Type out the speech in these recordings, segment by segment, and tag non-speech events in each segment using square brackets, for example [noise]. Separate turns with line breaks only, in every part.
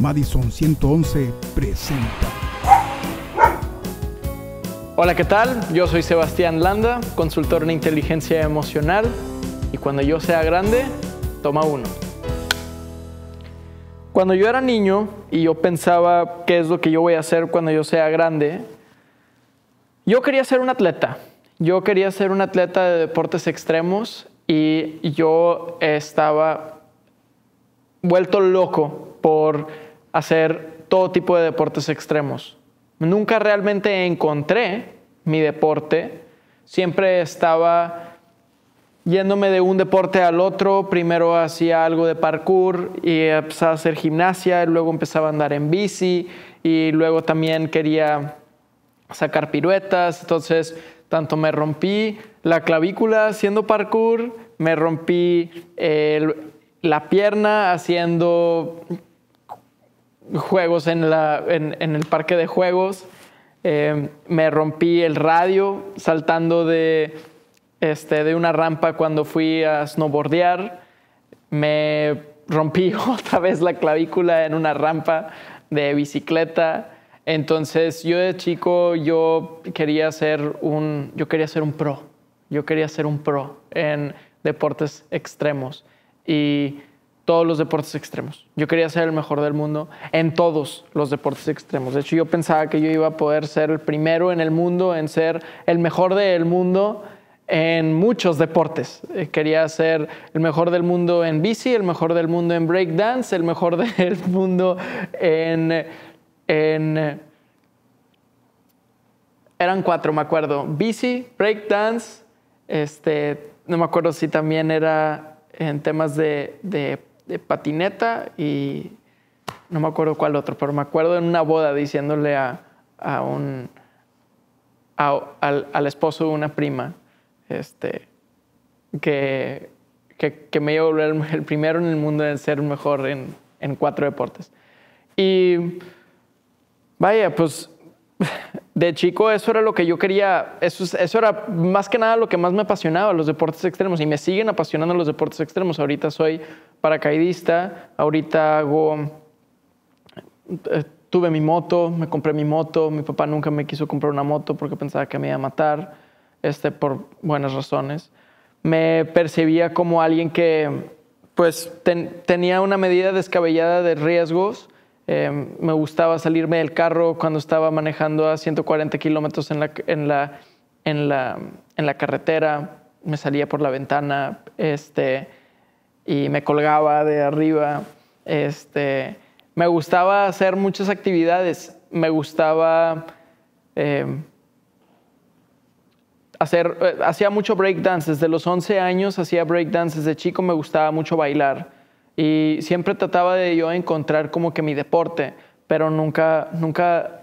Madison 111 presenta. Hola, ¿qué tal? Yo soy Sebastián Landa, consultor en inteligencia emocional y cuando yo sea grande, toma uno. Cuando yo era niño y yo pensaba qué es lo que yo voy a hacer cuando yo sea grande, yo quería ser un atleta. Yo quería ser un atleta de deportes extremos y yo estaba vuelto loco por hacer todo tipo de deportes extremos. Nunca realmente encontré mi deporte. Siempre estaba yéndome de un deporte al otro. Primero hacía algo de parkour y empezaba a hacer gimnasia, luego empezaba a andar en bici y luego también quería sacar piruetas. Entonces, tanto me rompí la clavícula haciendo parkour, me rompí la pierna haciendo juegos en, el parque de juegos. Eh, me rompí el radio saltando de, este, de una rampa cuando fui a snowboardear. Me rompí [laughs] otra vez la clavícula en una rampa de bicicleta. Entonces yo de chico yo quería ser un, yo quería ser un pro. Yo quería ser un pro en deportes extremos. Y todos los deportes extremos. Yo quería ser el mejor del mundo en todos los deportes extremos. De hecho, yo pensaba que yo iba a poder ser el primero en el mundo, en ser el mejor del mundo en muchos deportes. Eh, quería ser el mejor del mundo en bici, el mejor del mundo en breakdance, el mejor [laughs] del mundo en... Eh, eran cuatro, me acuerdo. Bici, breakdance, este, no me acuerdo si también era en temas de, de de patineta y no me acuerdo cuál otro, pero me acuerdo en una boda diciéndole a, un, al, esposo de una prima este, que, que, me iba a volver el primero en el mundo en ser mejor en, en cuatro deportes. Y vaya, pues [laughs] de chico eso era lo que yo quería, eso, eso era más que nada lo que más me apasionaba, los deportes extremos, y me siguen apasionando los deportes extremos. Ahorita soy paracaidista, ahorita hago... Eh, tuve mi moto, me compré mi moto, mi papá nunca me quiso comprar una moto porque pensaba que me iba a matar, este, por buenas razones. Me percibía como alguien que pues tenía una medida descabellada de riesgos Em, me gustaba salirme del carro cuando estaba manejando a 140 kilómetros en la, en, la, en, la, en la carretera. Me salía por la ventana este, y me colgaba de arriba. Este, me gustaba hacer muchas actividades. Me gustaba em, hacer, eh, hacía mucho breakdance. Desde los 11 años hacía breakdance. Desde chico me gustaba mucho bailar. Y siempre trataba de yo encontrar como que mi deporte, pero nunca, nunca,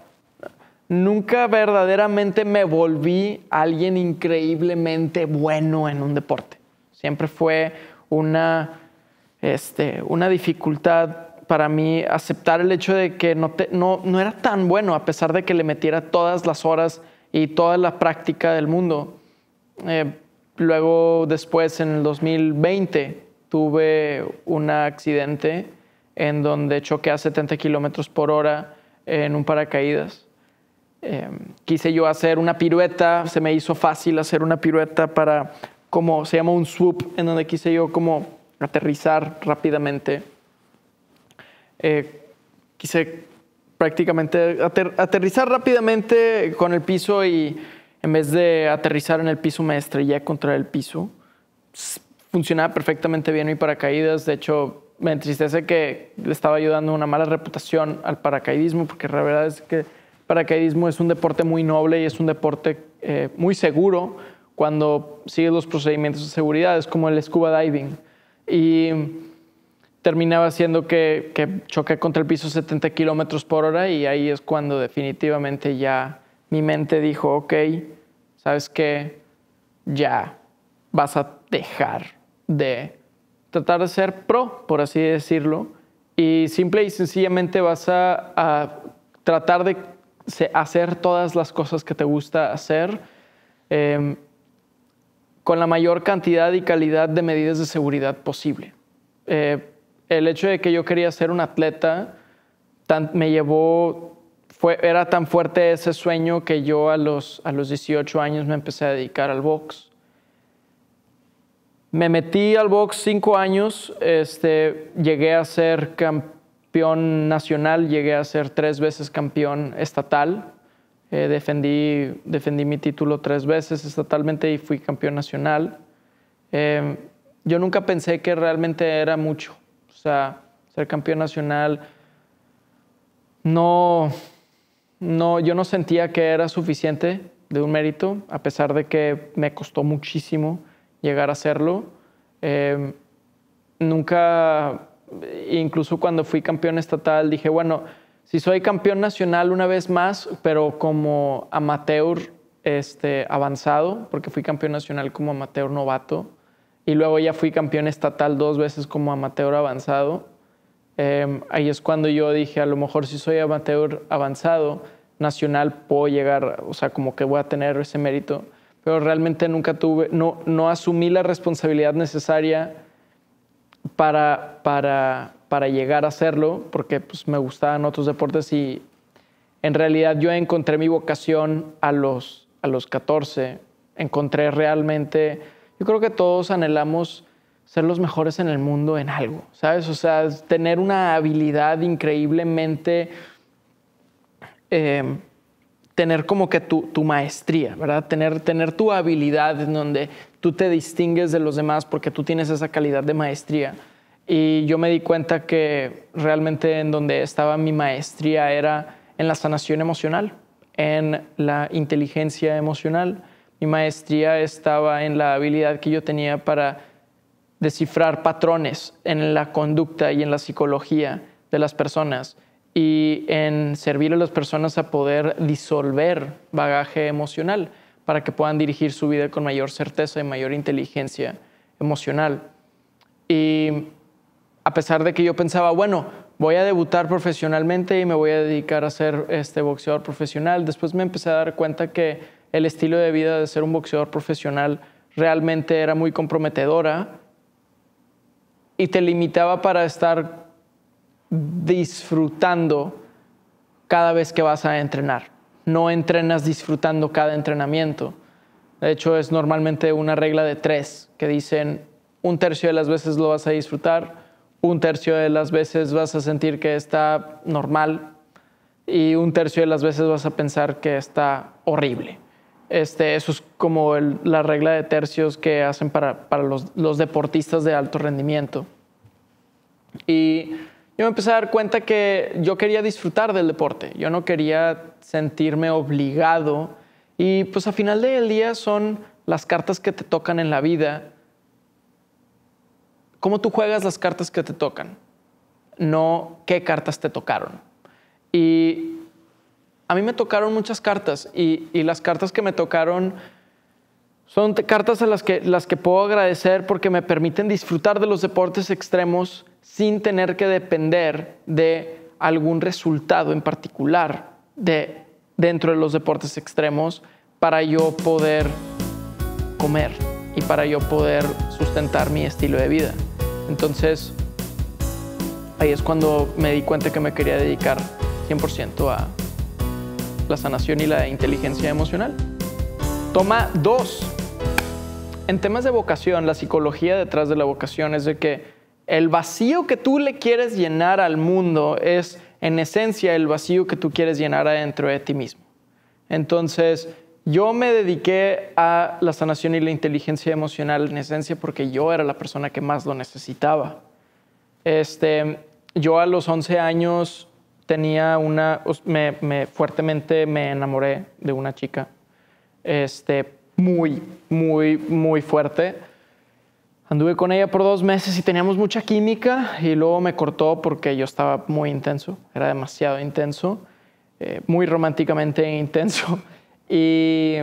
nunca verdaderamente me volví alguien increíblemente bueno en un deporte. Siempre fue una, este, una dificultad para mí aceptar el hecho de que no, era tan bueno a pesar de que le metiera todas las horas y toda la práctica del mundo. Eh, luego, después, en el 2020, tuve un accidente en donde choqué a 70 kilómetros por hora en un paracaídas. Em, quise yo hacer una pirueta, se me hizo fácil hacer una pirueta para, como se llama un swoop, en donde quise yo como aterrizar rápidamente. Eh, quise prácticamente aterrizar rápidamente con el piso y en vez de aterrizar en el piso me estrellé contra el piso funcionaba perfectamente bien mi paracaídas. De hecho, me entristece que le estaba ayudando una mala reputación al paracaidismo, porque la verdad es que el paracaidismo es un deporte muy noble y es un deporte eh, muy seguro cuando sigues los procedimientos de seguridad. Es como el scuba diving. Y terminaba siendo que, que choqué contra el piso 70 kilómetros por hora y ahí es cuando definitivamente ya mi mente dijo, ok, ¿sabes qué? Ya vas a dejar de tratar de ser pro, por así decirlo, y simple y sencillamente vas a, tratar de hacer todas las cosas que te gusta hacer em, con la mayor cantidad y calidad de medidas de seguridad posible. Eh, el hecho de que yo quería ser un atleta me llevó, era tan fuerte ese sueño que yo a los, a los 18 años me empecé a dedicar al box. Me metí al box cinco años, este, llegué a ser campeón nacional, llegué a ser tres veces campeón estatal, eh, defendí, mi título tres veces estatalmente y fui campeón nacional. Em, yo nunca pensé que realmente era mucho, o sea, ser campeón nacional no, no, yo no sentía que era suficiente de un mérito, a pesar de que me costó muchísimo llegar a hacerlo. Em, nunca, incluso cuando fui campeón estatal, dije, bueno, si soy campeón nacional una vez más, pero como amateur este, avanzado, porque fui campeón nacional como amateur novato, y luego ya fui campeón estatal dos veces como amateur avanzado, em, ahí es cuando yo dije, a lo mejor si soy amateur avanzado, nacional puedo llegar, o sea, como que voy a tener ese mérito pero realmente nunca tuve, no, no asumí la responsabilidad necesaria para, para, para llegar a hacerlo, porque pues, me gustaban otros deportes y en realidad yo encontré mi vocación a los, a los 14, encontré realmente, yo creo que todos anhelamos ser los mejores en el mundo en algo, ¿sabes? O sea, tener una habilidad increíblemente... Eh, tener como que tu, maestría, ¿verdad? Tener, tener tu habilidad en donde tú te distingues de los demás porque tú tienes esa calidad de maestría. Y yo me di cuenta que realmente en donde estaba mi maestría era en la sanación emocional, en la inteligencia emocional. Mi maestría estaba en la habilidad que yo tenía para descifrar patrones en la conducta y en la psicología de las personas y en servir a las personas a poder disolver bagaje emocional para que puedan dirigir su vida con mayor certeza y mayor inteligencia emocional. Y a pesar de que yo pensaba, bueno, voy a debutar profesionalmente y me voy a dedicar a ser este boxeador profesional, después me empecé a dar cuenta que el estilo de vida de ser un boxeador profesional realmente era muy comprometedora y te limitaba para estar disfrutando cada vez que vas a entrenar. No entrenas disfrutando cada entrenamiento. De hecho, es normalmente una regla de tres que dicen un tercio de las veces lo vas a disfrutar, un tercio de las veces vas a sentir que está normal y un tercio de las veces vas a pensar que está horrible. Este, eso es como la regla de tercios que hacen para, los, los deportistas de alto rendimiento. Y yo me empecé a dar cuenta que yo quería disfrutar del deporte, yo no quería sentirme obligado y pues a final del día son las cartas que te tocan en la vida, cómo tú juegas las cartas que te tocan, no qué cartas te tocaron. Y a mí me tocaron muchas cartas y, y las cartas que me tocaron son cartas a las que, las que puedo agradecer porque me permiten disfrutar de los deportes extremos sin tener que depender de algún resultado en particular de, dentro de los deportes extremos para yo poder comer y para yo poder sustentar mi estilo de vida. Entonces, ahí es cuando me di cuenta que me quería dedicar 100% a la sanación y la inteligencia emocional. Toma dos. En temas de vocación, la psicología detrás de la vocación es de que el vacío que tú le quieres llenar al mundo es en esencia el vacío que tú quieres llenar adentro de ti mismo. Entonces, yo me dediqué a la sanación y la inteligencia emocional en esencia porque yo era la persona que más lo necesitaba. Este, yo a los 11 años tenía una, me, fuertemente me enamoré de una chica, este, muy, muy, muy fuerte. Anduve con ella por dos meses y teníamos mucha química y luego me cortó porque yo estaba muy intenso, era demasiado intenso, eh, muy románticamente [laughs] intenso y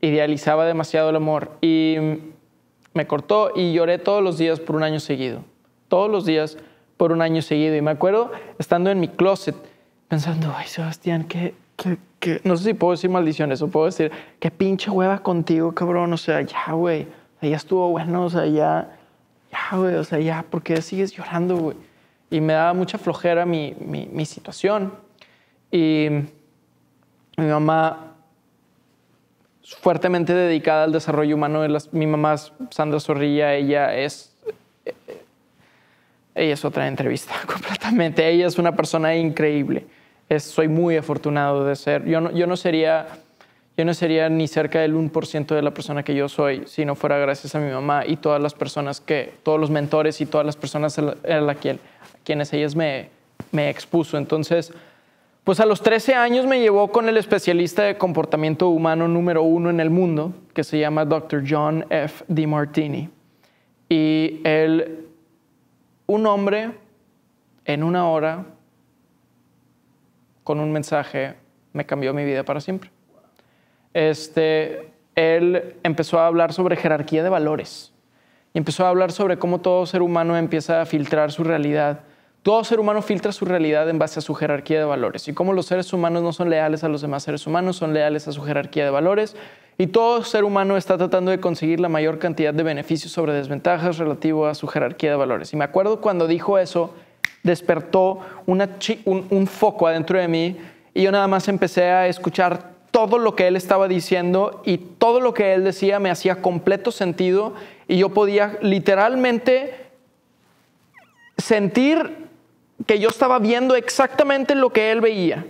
idealizaba demasiado el amor y me cortó y lloré todos los días por un año seguido, todos los días por un año seguido y me acuerdo estando en mi closet pensando, ay Sebastián, que no sé si puedo decir maldiciones o puedo decir, qué pinche hueva contigo, cabrón, o sea, ya, güey ya estuvo bueno, o sea, ya, ya, güey, o sea, ya, ¿por qué sigues llorando, güey? Y me daba mucha flojera mi, mi, situación. Y mi mamá, fuertemente dedicada al desarrollo humano, de las, mi mamá Sandra Zorrilla, ella es eh, ella es otra entrevista [laughs] completamente. Ella es una persona increíble. Es, soy muy afortunado de ser. Yo no, yo no sería yo no sería ni cerca del 1% de la persona que yo soy si no fuera gracias a mi mamá y todas las personas que, todos los mentores y todas las personas a, la, quienes ellas me, me expuso. Entonces, pues a los 13 años me llevó con el especialista de comportamiento humano número uno en el mundo, que se llama Dr. John F. DiMartini. Y él, un hombre en una hora, con un mensaje, me cambió mi vida para siempre este, él empezó a hablar sobre jerarquía de valores y empezó a hablar sobre cómo todo ser humano empieza a filtrar su realidad. Todo ser humano filtra su realidad en base a su jerarquía de valores y cómo los seres humanos no son leales a los demás seres humanos, son leales a su jerarquía de valores y todo ser humano está tratando de conseguir la mayor cantidad de beneficios sobre desventajas relativo a su jerarquía de valores. Y me acuerdo cuando dijo eso, despertó un foco adentro de mí y yo nada más empecé a escuchar todo lo que él estaba diciendo y todo lo que él decía me hacía completo sentido y yo podía literalmente sentir que yo estaba viendo exactamente lo que él veía.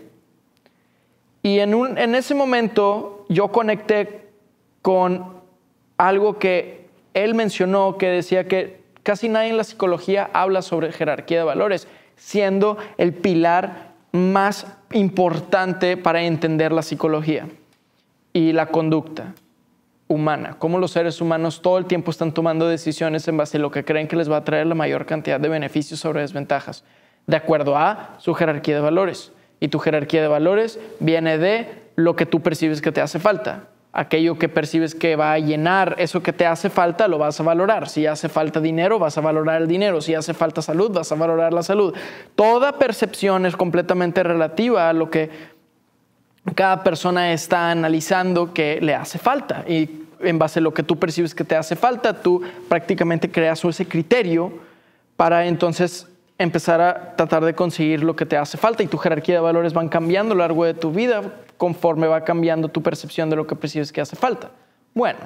Y en, en ese momento yo conecté con algo que él mencionó, que decía que casi nadie en la psicología habla sobre jerarquía de valores, siendo el pilar más importante para entender la psicología y la conducta humana, cómo los seres humanos todo el tiempo están tomando decisiones en base a lo que creen que les va a traer la mayor cantidad de beneficios sobre desventajas, de acuerdo a su jerarquía de valores. Y tu jerarquía de valores viene de lo que tú percibes que te hace falta, aquello que percibes que va a llenar eso que te hace falta, lo vas a valorar. Si hace falta dinero, vas a valorar el dinero. Si hace falta salud, vas a valorar la salud. Toda percepción es completamente relativa a lo que cada persona está analizando que le hace falta. Y en base a lo que tú percibes que te hace falta, tú prácticamente creas ese criterio para entonces empezar a tratar de conseguir lo que te hace falta y tu jerarquía de valores van cambiando a lo largo de tu vida conforme va cambiando tu percepción de lo que percibes que hace falta. Bueno,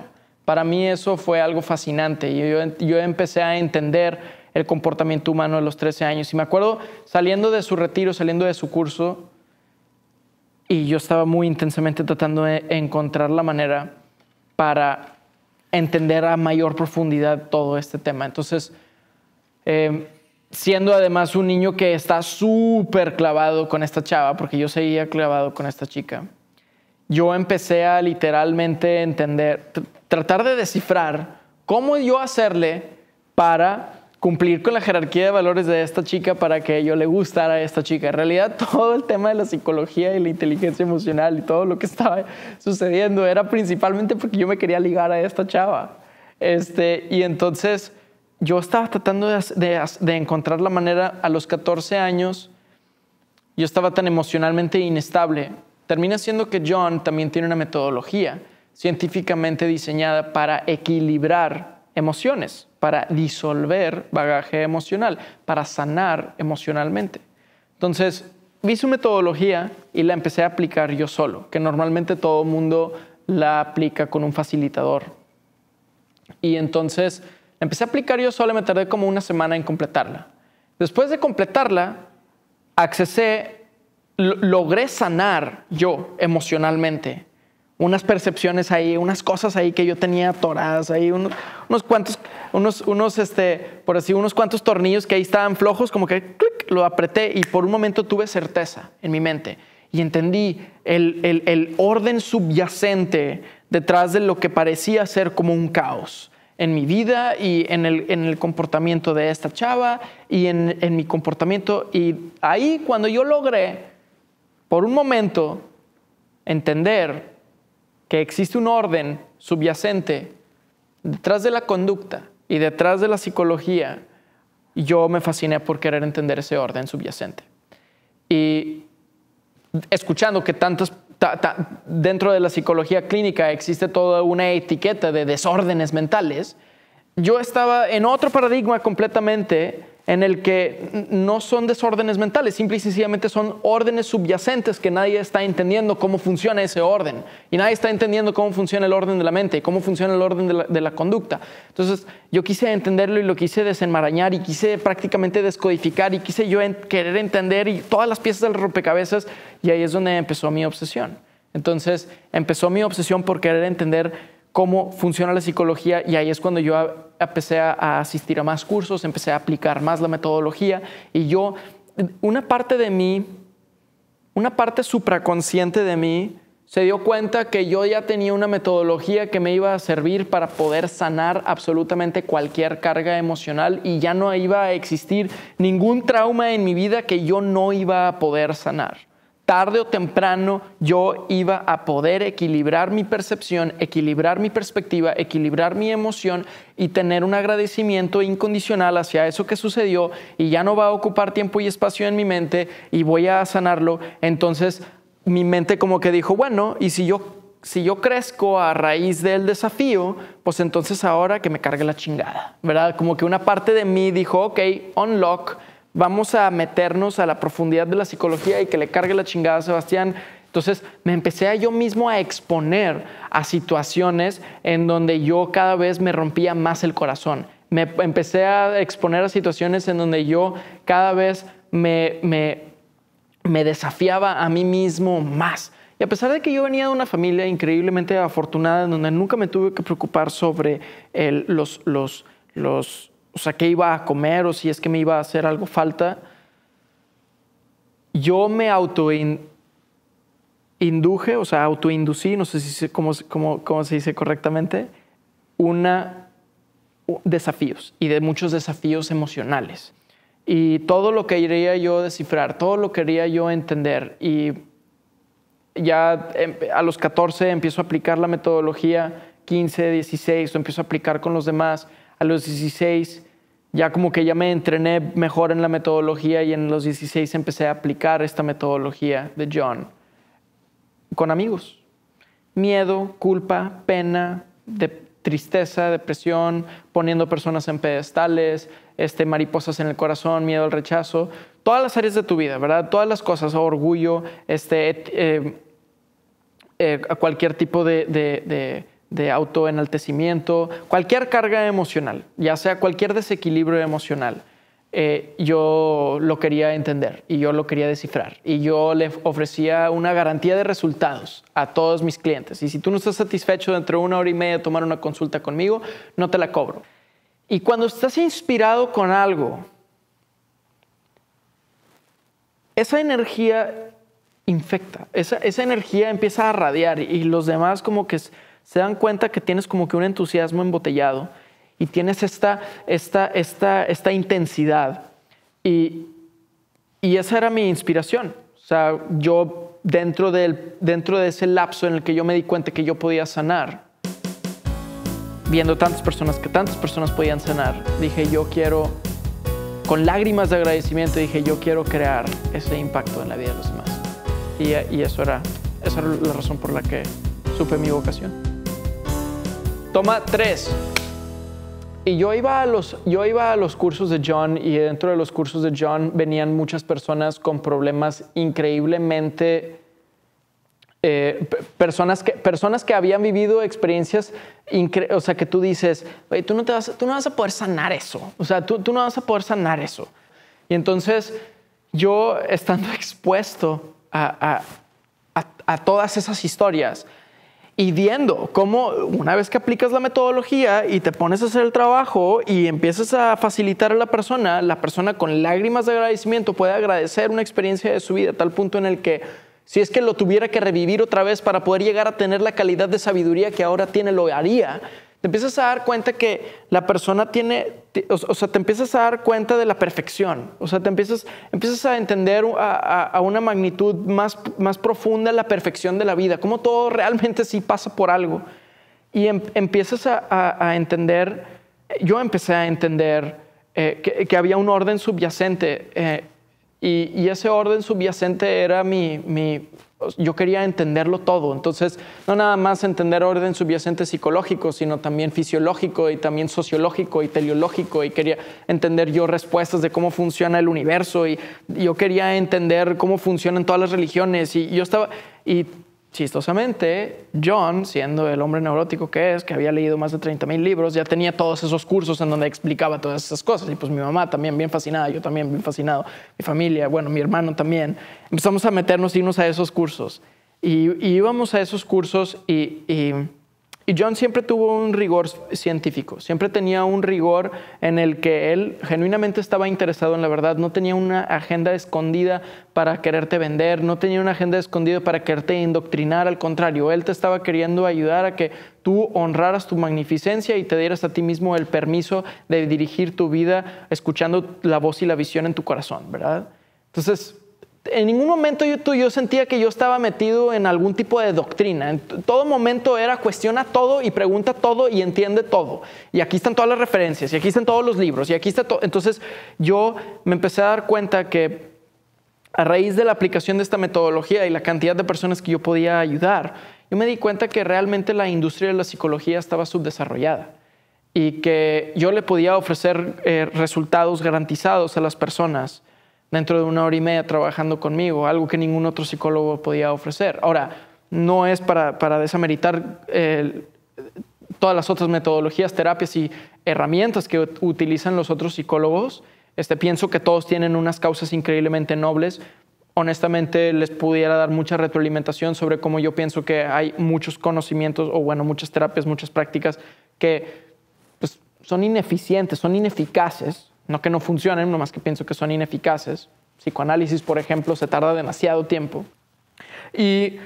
para mí eso fue algo fascinante. Yo, yo empecé a entender el comportamiento humano a los 13 años y me acuerdo saliendo de su retiro, saliendo de su curso, y yo estaba muy intensamente tratando de encontrar la manera para entender a mayor profundidad todo este tema. Entonces, eh, siendo además un niño que está súper clavado con esta chava, porque yo seguía clavado con esta chica, yo empecé a literalmente entender, tratar de descifrar cómo yo hacerle para cumplir con la jerarquía de valores de esta chica para que yo le gustara a esta chica. En realidad [laughs] todo el tema de la psicología y la inteligencia emocional y todo lo que estaba sucediendo era principalmente porque yo me quería ligar a esta chava. Este, y entonces yo estaba tratando de, encontrar la manera a los 14 años, yo estaba tan emocionalmente inestable. Termina siendo que John también tiene una metodología científicamente diseñada para equilibrar emociones, para disolver bagaje emocional, para sanar emocionalmente. Entonces, vi su metodología y la empecé a aplicar yo solo, que normalmente todo mundo la aplica con un facilitador. Y entonces, empecé a aplicar yo solo me tardé como una semana en completarla. Después de completarla, accesé, logré sanar yo emocionalmente unas percepciones ahí, unas cosas ahí que yo tenía atoradas, ahí unos, cuantos, unos, unos, este, por así, unos cuantos tornillos que ahí estaban flojos, como que lo apreté y por un momento tuve certeza en mi mente y entendí el orden subyacente detrás de lo que parecía ser como un caos en mi vida y en el, comportamiento de esta chava y en, en mi comportamiento. Y ahí cuando yo logré, por un momento, entender que existe un orden subyacente detrás de la conducta y detrás de la psicología, yo me fasciné por querer entender ese orden subyacente. Y escuchando que tantas dentro de la psicología clínica existe toda una etiqueta de desórdenes mentales. Yo estaba en otro paradigma completamente en el que no son desórdenes mentales, simple y sencillamente son órdenes subyacentes que nadie está entendiendo cómo funciona ese orden. Y nadie está entendiendo cómo funciona el orden de la mente, y cómo funciona el orden de la, conducta. Entonces yo quise entenderlo y lo quise desenmarañar y quise prácticamente descodificar y quise yo querer entender y todas las piezas del rompecabezas y ahí es donde empezó mi obsesión. Entonces empezó mi obsesión por querer entender cómo funciona la psicología y ahí es cuando yo empecé a asistir a más cursos, empecé a aplicar más la metodología y yo, una parte de mí, una parte supraconsciente de mí, se dio cuenta que yo ya tenía una metodología que me iba a servir para poder sanar absolutamente cualquier carga emocional y ya no iba a existir ningún trauma en mi vida que yo no iba a poder sanar tarde o temprano yo iba a poder equilibrar mi percepción, equilibrar mi perspectiva, equilibrar mi emoción y tener un agradecimiento incondicional hacia eso que sucedió y ya no va a ocupar tiempo y espacio en mi mente y voy a sanarlo. Entonces mi mente como que dijo, bueno, y si yo, si yo crezco a raíz del desafío, pues entonces ahora que me cargue la chingada, ¿verdad? Como que una parte de mí dijo, ok, unlock vamos a meternos a la profundidad de la psicología y que le cargue la chingada a Sebastián. Entonces me empecé a yo mismo a exponer a situaciones en donde yo cada vez me rompía más el corazón. Me empecé a exponer a situaciones en donde yo cada vez me, me, desafiaba a mí mismo más. Y a pesar de que yo venía de una familia increíblemente afortunada, en donde nunca me tuve que preocupar sobre los, los, los o sea, qué iba a comer o si es que me iba a hacer algo falta, yo me autoinduje, o sea, autoinducí, no sé si se, cómo, se dice correctamente, una desafíos y de muchos desafíos emocionales. Y todo lo que iría yo descifrar, todo lo que quería yo entender. Y ya em, a los 14 empiezo a aplicar la metodología, 15, 16, empiezo a aplicar con los demás a los 16 ya como que ya me entrené mejor en la metodología y en los 16 empecé a aplicar esta metodología de John con amigos. Miedo, culpa, pena, de tristeza, depresión, poniendo personas en pedestales, este, mariposas en el corazón, miedo al rechazo, todas las áreas de tu vida, ¿verdad? Todas las cosas, orgullo, este, eh, eh, cualquier tipo de de autoenaltecimiento, cualquier carga emocional, ya sea cualquier desequilibrio emocional, eh, yo lo quería entender y yo lo quería descifrar y yo le ofrecía una garantía de resultados a todos mis clientes. Y si tú no estás satisfecho dentro de una hora y media tomar una consulta conmigo, no te la cobro. Y cuando estás inspirado con algo, esa energía infecta, esa, esa energía empieza a radiar y los demás como que... Es, se dan cuenta que tienes como que un entusiasmo embotellado y tienes esta, esta, esta, esta intensidad. Y, esa era mi inspiración. O sea, yo dentro, del, dentro de ese lapso en el que yo me di cuenta que yo podía sanar, viendo tantas personas que tantas personas podían sanar, dije yo quiero, con lágrimas de agradecimiento, dije yo quiero crear ese impacto en la vida de los demás. Y, eso, era, esa era la razón por la que supe mi vocación. Toma tres. Y yo iba, a los, yo iba a los cursos de John y dentro de los cursos de John venían muchas personas con problemas increíblemente... Eh, personas, que, habían vivido experiencias, o sea, que tú dices, tú no, vas, tú no vas a poder sanar eso, o sea, tú, no vas a poder sanar eso. Y entonces yo, estando [laughs] expuesto a todas esas historias, y viendo cómo una vez que aplicas la metodología y te pones a hacer el trabajo y empiezas a facilitar a la persona, la persona con lágrimas de agradecimiento puede agradecer una experiencia de su vida a tal punto en el que si es que lo tuviera que revivir otra vez para poder llegar a tener la calidad de sabiduría que ahora tiene, lo haría. Te empiezas a dar cuenta que la persona tiene, o, sea, te empiezas a dar cuenta de la perfección, o sea, te empiezas, empiezas a entender a, una magnitud más, más profunda la perfección de la vida, cómo todo realmente sí pasa por algo. Y em, empiezas a, entender, yo empecé a entender eh, que, había un orden subyacente eh, y, y, ese orden subyacente era mi, mi yo quería entenderlo todo. Entonces, no nada más entender orden subyacente psicológico, sino también fisiológico y también sociológico y teleológico. Y quería entender yo respuestas de cómo funciona el universo. Y yo quería entender cómo funcionan todas las religiones. Y yo estaba. Y chistosamente, John, siendo el hombre neurótico que es, que había leído más de 30.000 libros, ya tenía todos esos cursos en donde explicaba todas esas cosas. Y pues mi mamá también bien fascinada, yo también bien fascinado, mi familia, bueno, mi hermano también. Empezamos a meternos, irnos a esos cursos. Y, íbamos a esos cursos y y John siempre tuvo un rigor científico, siempre tenía un rigor en el que él genuinamente estaba interesado en la verdad, no tenía una agenda escondida para quererte vender, no tenía una agenda escondida para quererte indoctrinar, al contrario, él te estaba queriendo ayudar a que tú honraras tu magnificencia y te dieras a ti mismo el permiso de dirigir tu vida escuchando la voz y la visión en tu corazón, ¿verdad? Entonces, en ningún momento yo, yo sentía que yo estaba metido en algún tipo de doctrina. En todo momento era cuestiona todo y pregunta todo y entiende todo. Y aquí están todas las referencias, y aquí están todos los libros, y aquí está todo. Entonces yo me empecé a dar cuenta que a raíz de la aplicación de esta metodología y la cantidad de personas que yo podía ayudar, yo me di cuenta que realmente la industria de la psicología estaba subdesarrollada y que yo le podía ofrecer eh, resultados garantizados a las personas dentro de una hora y media trabajando conmigo, algo que ningún otro psicólogo podía ofrecer. Ahora, no es para, para desameritar eh, todas las otras metodologías, terapias y herramientas que utilizan los otros psicólogos. Este, pienso que todos tienen unas causas increíblemente nobles. Honestamente, les pudiera dar mucha retroalimentación sobre cómo yo pienso que hay muchos conocimientos o, bueno, muchas terapias, muchas prácticas que pues, son ineficientes, son ineficaces no que no funcionen, más que pienso que son ineficaces. Psicoanálisis, por ejemplo, se tarda demasiado tiempo. Y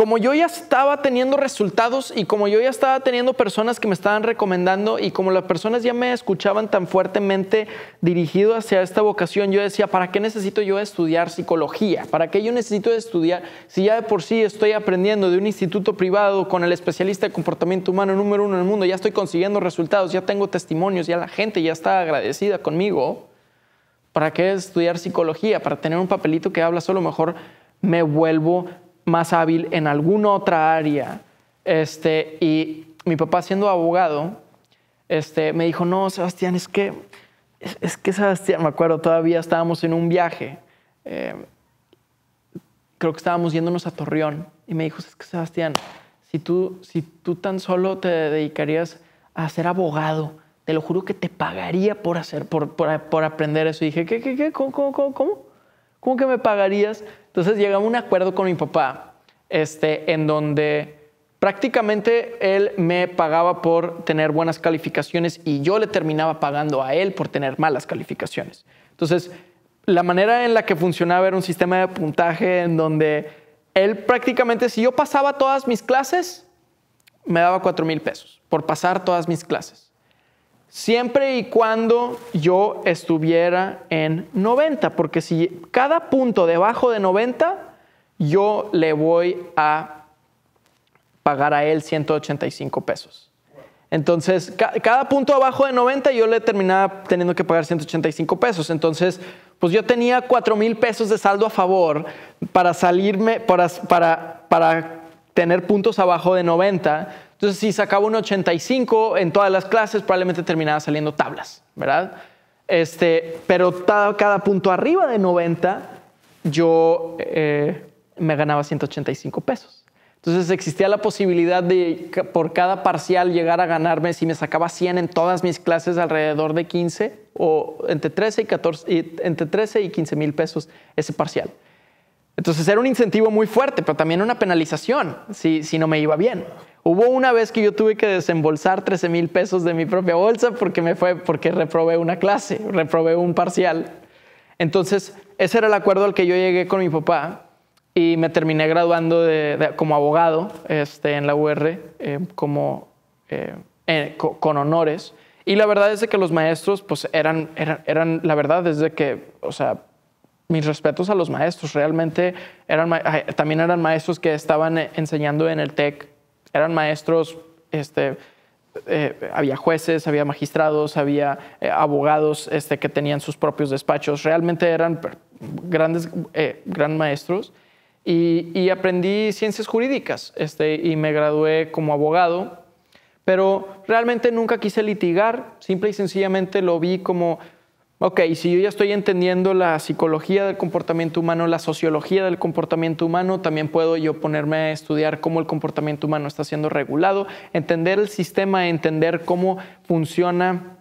como yo ya estaba teniendo resultados y como yo ya estaba teniendo personas que me estaban recomendando y como las personas ya me escuchaban tan fuertemente dirigido hacia esta vocación, yo decía, ¿para qué necesito yo estudiar psicología? ¿Para qué yo necesito estudiar si ya de por sí estoy aprendiendo de un instituto privado con el especialista de comportamiento humano número uno en el mundo, ya estoy consiguiendo resultados, ya tengo testimonios, ya la gente ya está agradecida conmigo? ¿Para qué estudiar psicología? Para tener un papelito que habla solo mejor me vuelvo más hábil en alguna otra área. Este, y mi papá siendo abogado, este, me dijo, no, Sebastián, es que, es, que Sebastián, me acuerdo, todavía estábamos en un viaje, eh, creo que estábamos yéndonos a Torreón, y me dijo, es que Sebastián, si tú, si tú tan solo te dedicarías a ser abogado, te lo juro que te pagaría por hacer, por, por, aprender eso. Y dije, ¿qué, qué, qué? ¿Cómo, cómo, cómo? ¿Cómo que me pagarías entonces llega a un acuerdo con mi papá, este, en donde prácticamente él me pagaba por tener buenas calificaciones y yo le terminaba pagando a él por tener malas calificaciones. Entonces, la manera en la que funcionaba era un sistema de puntaje en donde él prácticamente, si yo pasaba todas mis clases, me daba cuatro mil pesos por pasar todas mis clases siempre y cuando yo estuviera en 90, porque si cada punto debajo de 90, yo le voy a pagar a él 185 pesos. Entonces, cada punto abajo de 90 yo le terminaba teniendo que pagar 185 pesos. Entonces, pues yo tenía 4 mil pesos de saldo a favor para salirme, para, para tener puntos abajo de 90. Entonces, si sacaba un 85 en todas las clases, probablemente terminaba saliendo tablas, ¿verdad? Este, pero cada punto arriba de 90, yo eh, me ganaba 185 pesos. Entonces existía la posibilidad de por cada parcial llegar a ganarme, si me sacaba 100 en todas mis clases, alrededor de 15 o entre 13 y, 14, entre 13 y 15 mil pesos ese parcial. Entonces era un incentivo muy fuerte, pero también una penalización si, si no me iba bien. Hubo una vez que yo tuve que desembolsar 13 mil pesos de mi propia bolsa porque me fue, porque reprobé una clase, reprobé un parcial. Entonces, ese era el acuerdo al que yo llegué con mi papá y me terminé graduando de, como abogado este, en la UR, eh, como, eh, eh, con honores. Y la verdad es que los maestros, pues eran, eran, la verdad es que, o sea, mis respetos a los maestros, realmente eran, también eran maestros que estaban enseñando en el TEC eran maestros, este, eh, había jueces, había magistrados, había eh, abogados este, que tenían sus propios despachos, realmente eran grandes, eh, gran maestros. Y, aprendí ciencias jurídicas este, y me gradué como abogado, pero realmente nunca quise litigar, simple y sencillamente lo vi como Ok, si yo ya estoy entendiendo la psicología del comportamiento humano, la sociología del comportamiento humano, también puedo yo ponerme a estudiar cómo el comportamiento humano está siendo regulado, entender el sistema, entender cómo funciona,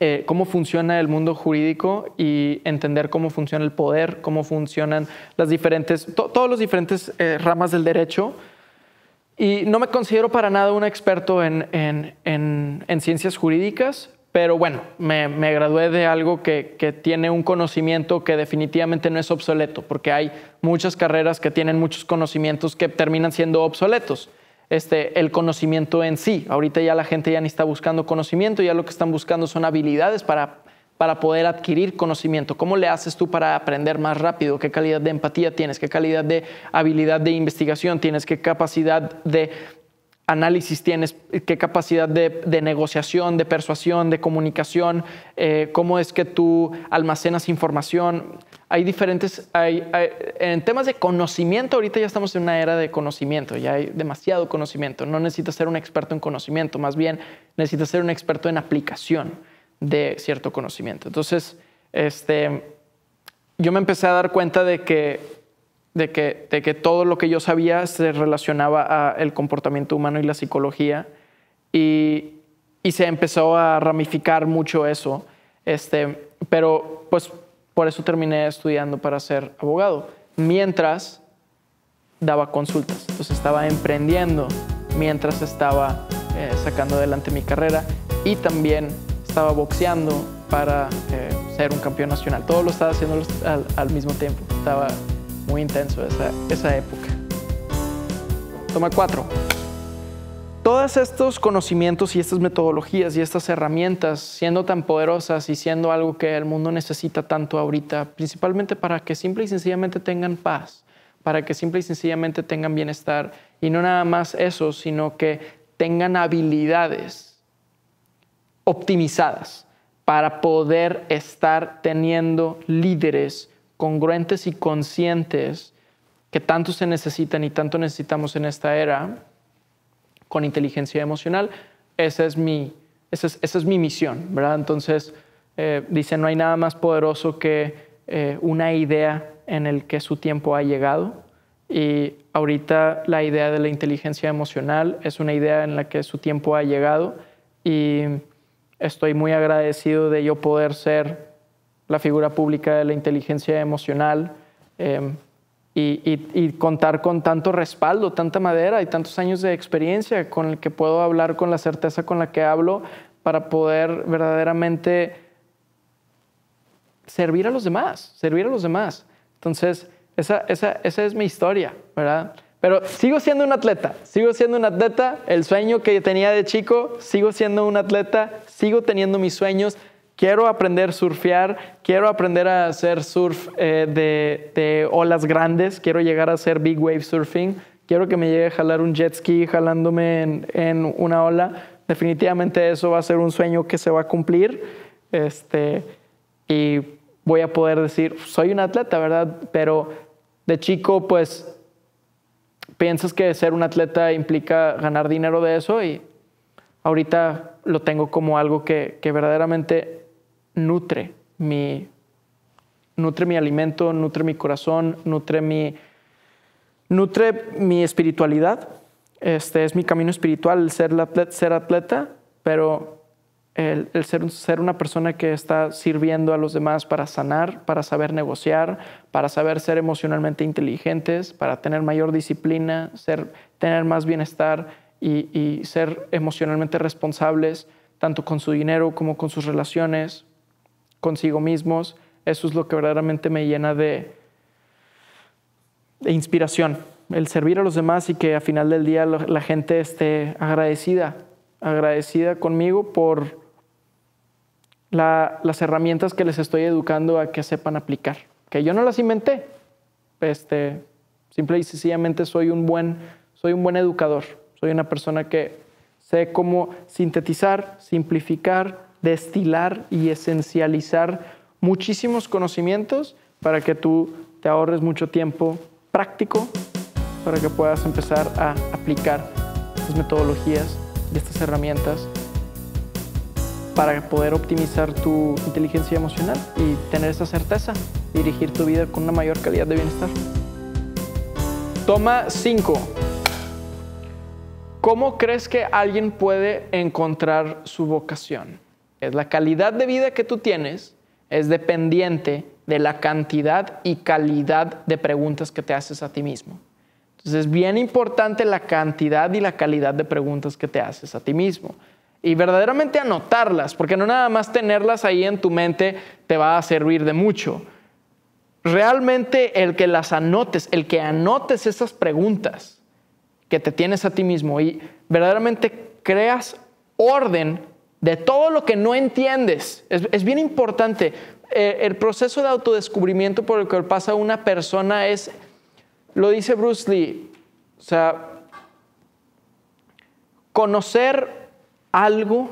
eh, cómo funciona el mundo jurídico y entender cómo funciona el poder, cómo funcionan las diferentes, todos los diferentes eh, ramas del derecho. Y no me considero para nada un experto en ciencias jurídicas, pero bueno, me, me gradué de algo que, tiene un conocimiento que definitivamente no es obsoleto, porque hay muchas carreras que tienen muchos conocimientos que terminan siendo obsoletos. Este, el conocimiento en sí, ahorita ya la gente ya ni está buscando conocimiento, ya lo que están buscando son habilidades para, para poder adquirir conocimiento. ¿Cómo le haces tú para aprender más rápido? ¿Qué calidad de empatía tienes? ¿Qué calidad de habilidad de investigación tienes? ¿Qué capacidad de, análisis tienes, qué capacidad de, negociación, de persuasión, de comunicación, eh, cómo es que tú almacenas información. Hay diferentes, hay, en temas de conocimiento, ahorita ya estamos en una era de conocimiento, ya hay demasiado conocimiento, no necesitas ser un experto en conocimiento, más bien necesitas ser un experto en aplicación de cierto conocimiento. Entonces, este, yo me empecé a dar cuenta de que de que, todo lo que yo sabía se relacionaba a el comportamiento humano y la psicología y, y se empezó a ramificar mucho eso. Este, pero pues por eso terminé estudiando para ser abogado. Mientras daba consultas, entonces pues, estaba emprendiendo mientras estaba eh, sacando adelante mi carrera y también estaba boxeando para eh, ser un campeón nacional. Todo lo estaba haciendo al mismo tiempo. Estaba muy intenso esa, época. Toma cuatro. Todos estos conocimientos y estas metodologías y estas herramientas, siendo tan poderosas y siendo algo que el mundo necesita tanto ahorita, principalmente para que simple y sencillamente tengan paz, para que simple y sencillamente tengan bienestar, y no nada más eso, sino que tengan habilidades optimizadas para poder estar teniendo líderes congruentes y conscientes que tanto se necesitan y tanto necesitamos en esta era con inteligencia emocional. Esa es mi, esa es, mi misión, ¿verdad? Entonces, eh, dice, no hay nada más poderoso que eh, una idea en el que su tiempo ha llegado. Y ahorita la idea de la inteligencia emocional es una idea en la que su tiempo ha llegado y estoy muy agradecido de yo poder ser la figura pública de la inteligencia emocional em, y, contar con tanto respaldo, tanta madera y tantos años de experiencia con el que puedo hablar con la certeza con la que hablo para poder verdaderamente servir a los demás, servir a los demás. Entonces, esa, esa, esa es mi historia, ¿verdad? Pero sigo siendo un atleta, sigo siendo un atleta, el sueño que tenía de chico, sigo siendo un atleta, sigo teniendo mis sueños, quiero aprender a surfear, quiero aprender a hacer surf eh, de, olas grandes, quiero llegar a hacer big wave surfing, quiero que me llegue a jalar un jet ski jalándome en, en una ola. Definitivamente eso va a ser un sueño que se va a cumplir. Este, y voy a poder decir, soy un atleta, ¿verdad? Pero de chico, pues, piensas que ser un atleta implica ganar dinero de eso y ahorita lo tengo como algo que, que verdaderamente nutre mi, nutre mi alimento, nutre mi corazón, nutre mi, nutre mi espiritualidad. Este es mi camino espiritual ser, ser atleta, pero el, ser, una persona que está sirviendo a los demás para sanar, para saber negociar, para saber ser emocionalmente inteligentes, para tener mayor disciplina, ser, tener más bienestar y ser emocionalmente responsables, tanto con su dinero como con sus relaciones, consigo mismos, eso es lo que verdaderamente me llena de, inspiración, el servir a los demás y que a final del día la, gente esté agradecida, agradecida conmigo por las herramientas que les estoy educando a que sepan aplicar, que yo no las inventé, este, simple y sencillamente soy un buen, soy un buen educador, soy una persona que sé cómo sintetizar, simplificar, destilar y esencializar muchísimos conocimientos para que tú te ahorres mucho tiempo práctico, para que puedas empezar a aplicar estas metodologías y estas herramientas para poder optimizar tu inteligencia emocional y tener esa certeza dirigir tu vida con una mayor calidad de bienestar. Toma 5. ¿Cómo crees que alguien puede encontrar su vocación? la calidad de vida que tú tienes es dependiente de la cantidad y calidad de preguntas que te haces a ti mismo. Entonces es bien importante la cantidad y la calidad de preguntas que te haces a ti mismo. Y verdaderamente anotarlas, porque no nada más tenerlas ahí en tu mente te va a servir de mucho. Realmente el que las anotes, el que anotes esas preguntas que te tienes a ti mismo y verdaderamente creas orden de todo lo que no entiendes. Es, bien importante. Eh, el proceso de autodescubrimiento por el que pasa una persona es, lo dice Bruce Lee, o sea, conocer algo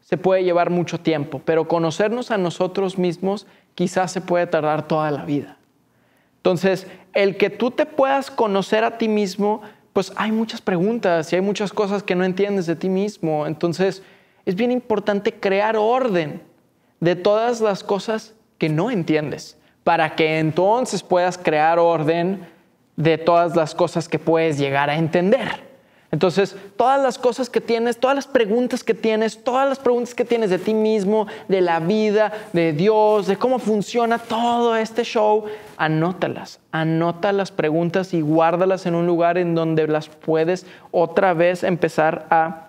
se puede llevar mucho tiempo, pero conocernos a nosotros mismos quizás se puede tardar toda la vida. Entonces, el que tú te puedas conocer a ti mismo, pues hay muchas preguntas y hay muchas cosas que no entiendes de ti mismo. Entonces, es bien importante crear orden de todas las cosas que no entiendes, para que entonces puedas crear orden de todas las cosas que puedes llegar a entender. Entonces, todas las cosas que tienes, todas las preguntas que tienes, todas las preguntas que tienes de ti mismo, de la vida, de Dios, de cómo funciona todo este show, anótalas, anota las preguntas y guárdalas en un lugar en donde las puedes otra vez empezar a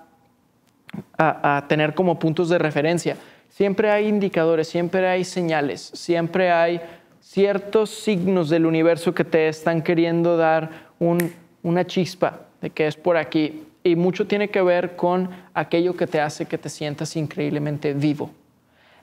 a, tener como puntos de referencia. Siempre hay indicadores, siempre hay señales, siempre hay ciertos signos del universo que te están queriendo dar una chispa de que es por aquí. Y mucho tiene que ver con aquello que te hace que te sientas increíblemente vivo.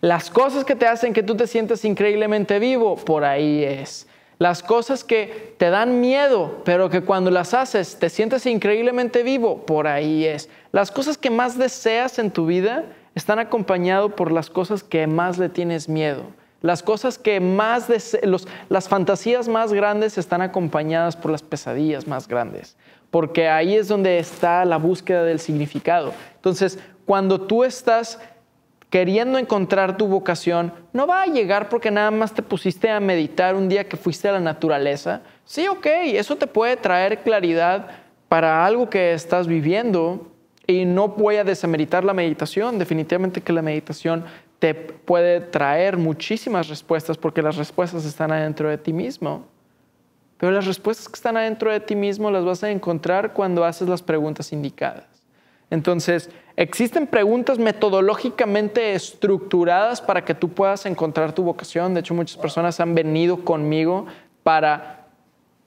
Las cosas que te hacen que tú te sientas increíblemente vivo, por ahí es. Las cosas que te dan miedo, pero que cuando las haces te sientes increíblemente vivo, por ahí es. Las cosas que más deseas en tu vida están acompañadas por las cosas que más le tienes miedo. Las cosas que más los, las fantasías más grandes están acompañadas por las pesadillas más grandes, porque ahí es donde está la búsqueda del significado. Entonces, cuando tú estás queriendo encontrar tu vocación, no va a llegar porque nada más te pusiste a meditar un día que fuiste a la naturaleza. Sí, ok, eso te puede traer claridad para algo que estás viviendo y no voy a desameritar la meditación. Definitivamente que la meditación te puede traer muchísimas respuestas porque las respuestas están adentro de ti mismo. Pero las respuestas que están adentro de ti mismo las vas a encontrar cuando haces las preguntas indicadas. Entonces, existen preguntas metodológicamente estructuradas para que tú puedas encontrar tu vocación. De hecho, muchas personas han venido conmigo para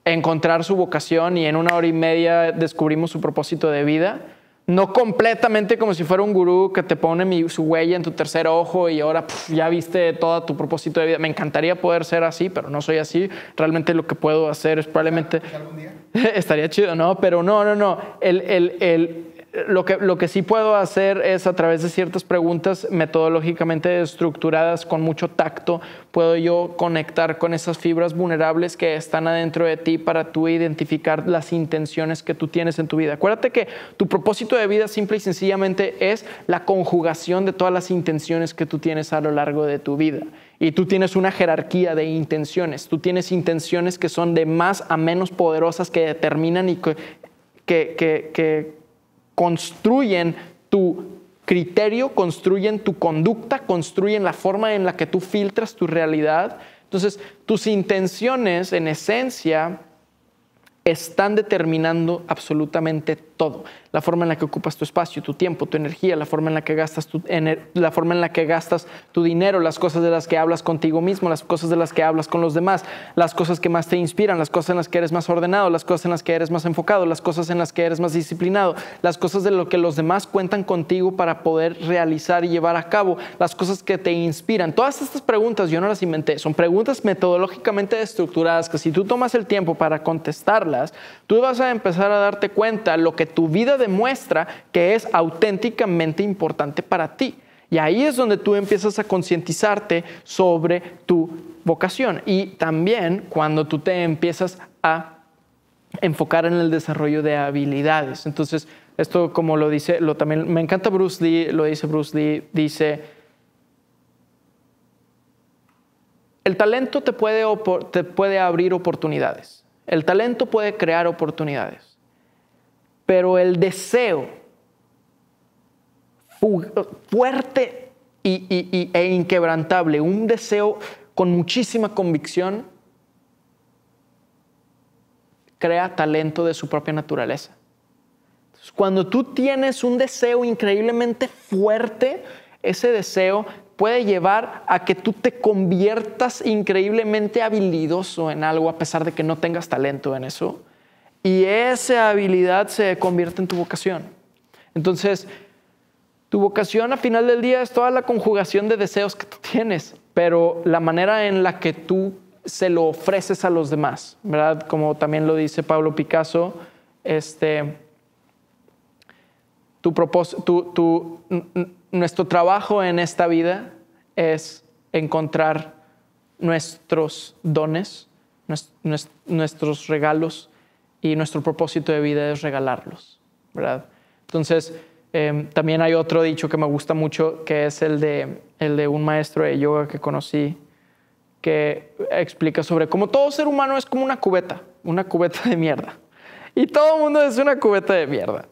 encontrar su vocación y en una hora y media descubrimos su propósito de vida. No completamente como si fuera un gurú que te pone su huella en tu tercer ojo y ahora ya viste todo tu propósito de vida. Me encantaría poder ser así, pero no soy así. Realmente lo que puedo hacer es probablemente... [laughs] Estaría chido, ¿no? Pero no, no, no. El, el, el lo que, lo que sí puedo hacer es a través de ciertas preguntas metodológicamente estructuradas con mucho tacto, puedo yo conectar con esas fibras vulnerables que están adentro de ti para tú identificar las intenciones que tú tienes en tu vida. Acuérdate que tu propósito de vida simple y sencillamente es la conjugación de todas las intenciones que tú tienes a lo largo de tu vida. Y tú tienes una jerarquía de intenciones. Tú tienes intenciones que son de más a menos poderosas que determinan y que, que, que construyen tu criterio, construyen tu conducta, construyen la forma en la que tú filtras tu realidad. Entonces, tus intenciones en esencia están determinando absolutamente todo la forma en la que ocupas tu espacio, tu tiempo, tu energía, la forma en la que gastas tu, la forma en la que gastas tu dinero, las cosas de las que hablas contigo mismo, las cosas de las que hablas con los demás, las cosas que más te inspiran, las cosas en las que eres más ordenado, las cosas en las que eres más enfocado, las cosas en las que eres más disciplinado, las cosas de lo que los demás cuentan contigo para poder realizar y llevar a cabo, las cosas que te inspiran. Todas estas preguntas yo no las inventé, son preguntas metodológicamente estructuradas que si tú tomas el tiempo para contestarlas, tú vas a empezar a darte cuenta lo que tu vida demuestra que es auténticamente importante para ti. Y ahí es donde tú empiezas a concientizarte sobre tu vocación y también cuando tú te empiezas a enfocar en el desarrollo de habilidades. Entonces, esto como lo dice, lo también me encanta Bruce Lee, lo dice Bruce Lee, dice el talento te puede, te puede abrir oportunidades. El talento puede crear oportunidades pero el deseo fuerte y, e inquebrantable, un deseo con muchísima convicción, crea talento de su propia naturaleza. cuando tú tienes un deseo increíblemente fuerte, ese deseo puede llevar a que tú te conviertas increíblemente habilidoso en algo a pesar de que no tengas talento en eso y esa habilidad se convierte en tu vocación. Entonces, tu vocación a final del día es toda la conjugación de deseos que tú tienes, pero la manera en la que tú se lo ofreces a los demás, ¿verdad? Como también lo dice Pablo Picasso, este, nuestro trabajo en esta vida es encontrar nuestros dones, nuestros regalos, y nuestro propósito de vida es regalarlos, ¿verdad? Entonces, em, también hay otro dicho que me gusta mucho, que es el de, el de un maestro de yoga que conocí, que explica sobre cómo todo ser humano es como una cubeta, una cubeta de mierda. Y todo el mundo es una cubeta de mierda.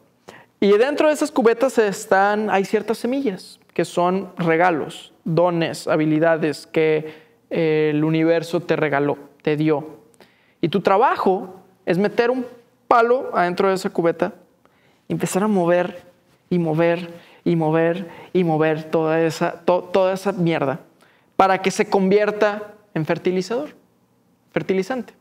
Y dentro de esas cubetas están, hay ciertas semillas que son regalos, dones, habilidades que eh, el universo te regaló, te dio. Y tu trabajo es meter un palo adentro de esa cubeta y empezar a mover y mover y mover y mover toda esa, toda esa mierda para que se convierta en fertilizador, fertilizante.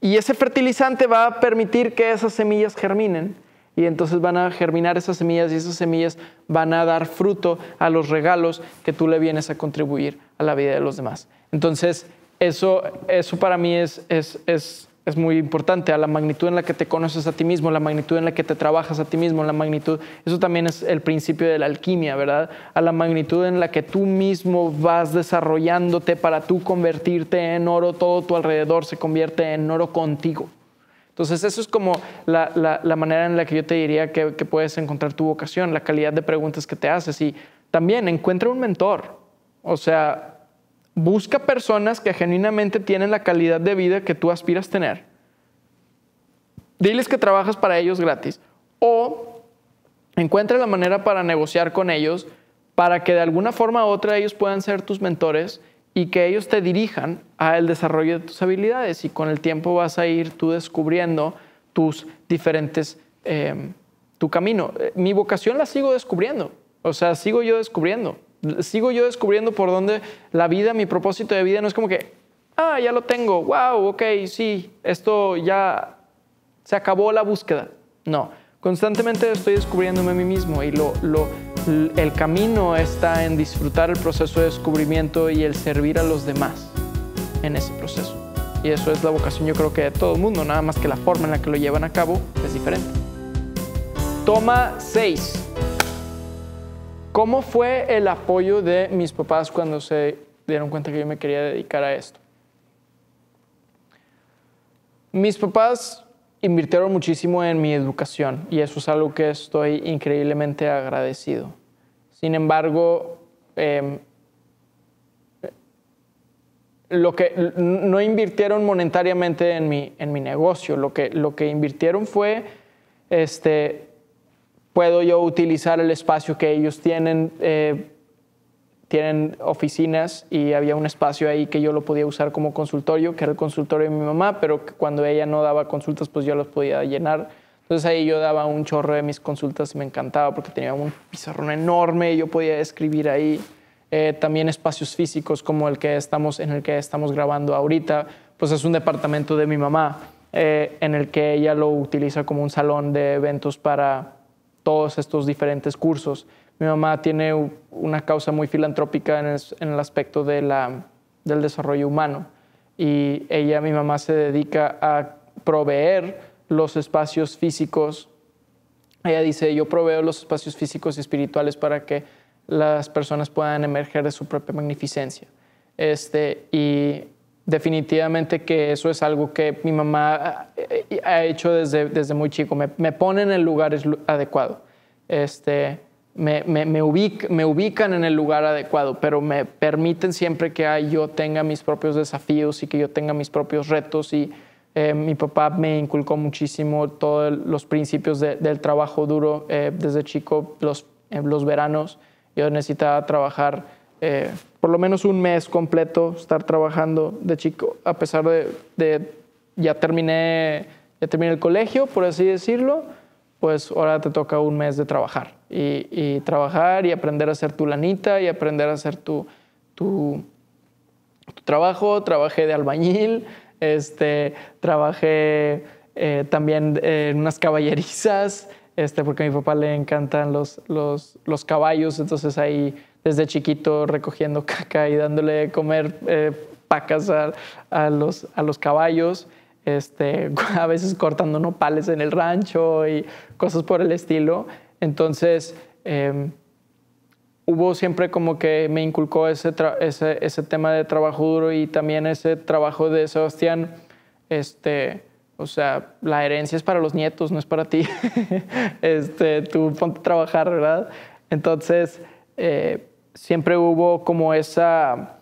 Y ese fertilizante va a permitir que esas semillas germinen y entonces van a germinar esas semillas y esas semillas van a dar fruto a los regalos que tú le vienes a contribuir a la vida de los demás. Entonces, eso, eso para mí es, es es muy importante, a la magnitud en la que te conoces a ti mismo, la magnitud en la que te trabajas a ti mismo, la magnitud, eso también es el principio de la alquimia, ¿verdad? A la magnitud en la que tú mismo vas desarrollándote para tú convertirte en oro, todo tu alrededor se convierte en oro contigo. Entonces, eso es como la, manera en la que yo te diría que, que puedes encontrar tu vocación, la calidad de preguntas que te haces y también encuentra un mentor. O sea, Busca personas que genuinamente tienen la calidad de vida que tú aspiras tener. Diles que trabajas para ellos gratis. O encuentra la manera para negociar con ellos para que de alguna forma u otra ellos puedan ser tus mentores y que ellos te dirijan al desarrollo de tus habilidades y con el tiempo vas a ir tú descubriendo tus diferentes, eh, tu camino. Mi vocación la sigo descubriendo, o sea, sigo yo descubriendo sigo yo descubriendo por dónde la vida, mi propósito de vida, no es como que, ah, ya lo tengo, wow, ok, sí, esto ya se acabó la búsqueda. No, constantemente estoy descubriéndome a mí mismo y lo, lo, el camino está en disfrutar el proceso de descubrimiento y el servir a los demás en ese proceso. Y eso es la vocación yo creo que de todo el mundo, nada más que la forma en la que lo llevan a cabo es diferente. Toma 6. ¿Cómo fue el apoyo de mis papás cuando se dieron cuenta que yo me quería dedicar a esto? Mis papás invirtieron muchísimo en mi educación y eso es algo que estoy increíblemente agradecido. Sin embargo, em, lo que no invirtieron monetariamente en mi, en mi negocio, lo que, lo que invirtieron fue este, puedo yo utilizar el espacio que ellos tienen. Eh, tienen oficinas y había un espacio ahí que yo lo podía usar como consultorio, que era el consultorio de mi mamá, pero que cuando ella no daba consultas, pues yo los podía llenar. Entonces ahí yo daba un chorro de mis consultas y me encantaba porque tenía un pizarrón enorme, y yo podía escribir ahí. Eh, también espacios físicos como el que estamos, en el que estamos grabando ahorita, pues es un departamento de mi mamá, eh, en el que ella lo utiliza como un salón de eventos para todos estos diferentes cursos. Mi mamá tiene una causa muy filantrópica en el, aspecto del desarrollo humano y ella, mi mamá, se dedica a proveer los espacios físicos. Ella dice, yo proveo los espacios físicos y espirituales para que las personas puedan emerger de su propia magnificencia. Este, y definitivamente que eso es algo que mi mamá eh, eh, ha hecho desde, desde muy chico. Me, me pone en el lugar adecuado. Este, me, me, me, ubican en el lugar adecuado, pero me permiten siempre que yo tenga mis propios desafíos y que yo tenga mis propios retos. Y eh, mi papá me inculcó muchísimo todos los principios del trabajo duro desde chico, los, los veranos. Yo necesitaba trabajar por lo menos un mes completo estar trabajando de chico, a pesar de, ya terminé, ya terminé el colegio, por así decirlo, pues ahora te toca un mes de trabajar y, trabajar y aprender a hacer tu lanita y aprender a hacer tu, trabajo. Trabajé de albañil, este, trabajé eh, también en unas caballerizas, este, porque a mi papá le encantan los, los caballos, entonces ahí desde chiquito recogiendo [laughs] caca y dándole de comer eh, pacas a, los, a los caballos, este, [laughs] a veces cortando nopales en el rancho y cosas por el estilo. Entonces, em, hubo siempre como que me inculcó ese, ese, ese, tema de trabajo duro y también ese trabajo de Sebastián, este, o sea, la herencia es para los nietos, no es para ti. [laughs] este, tú ponte a trabajar, ¿verdad? Entonces, eh, siempre hubo como esa,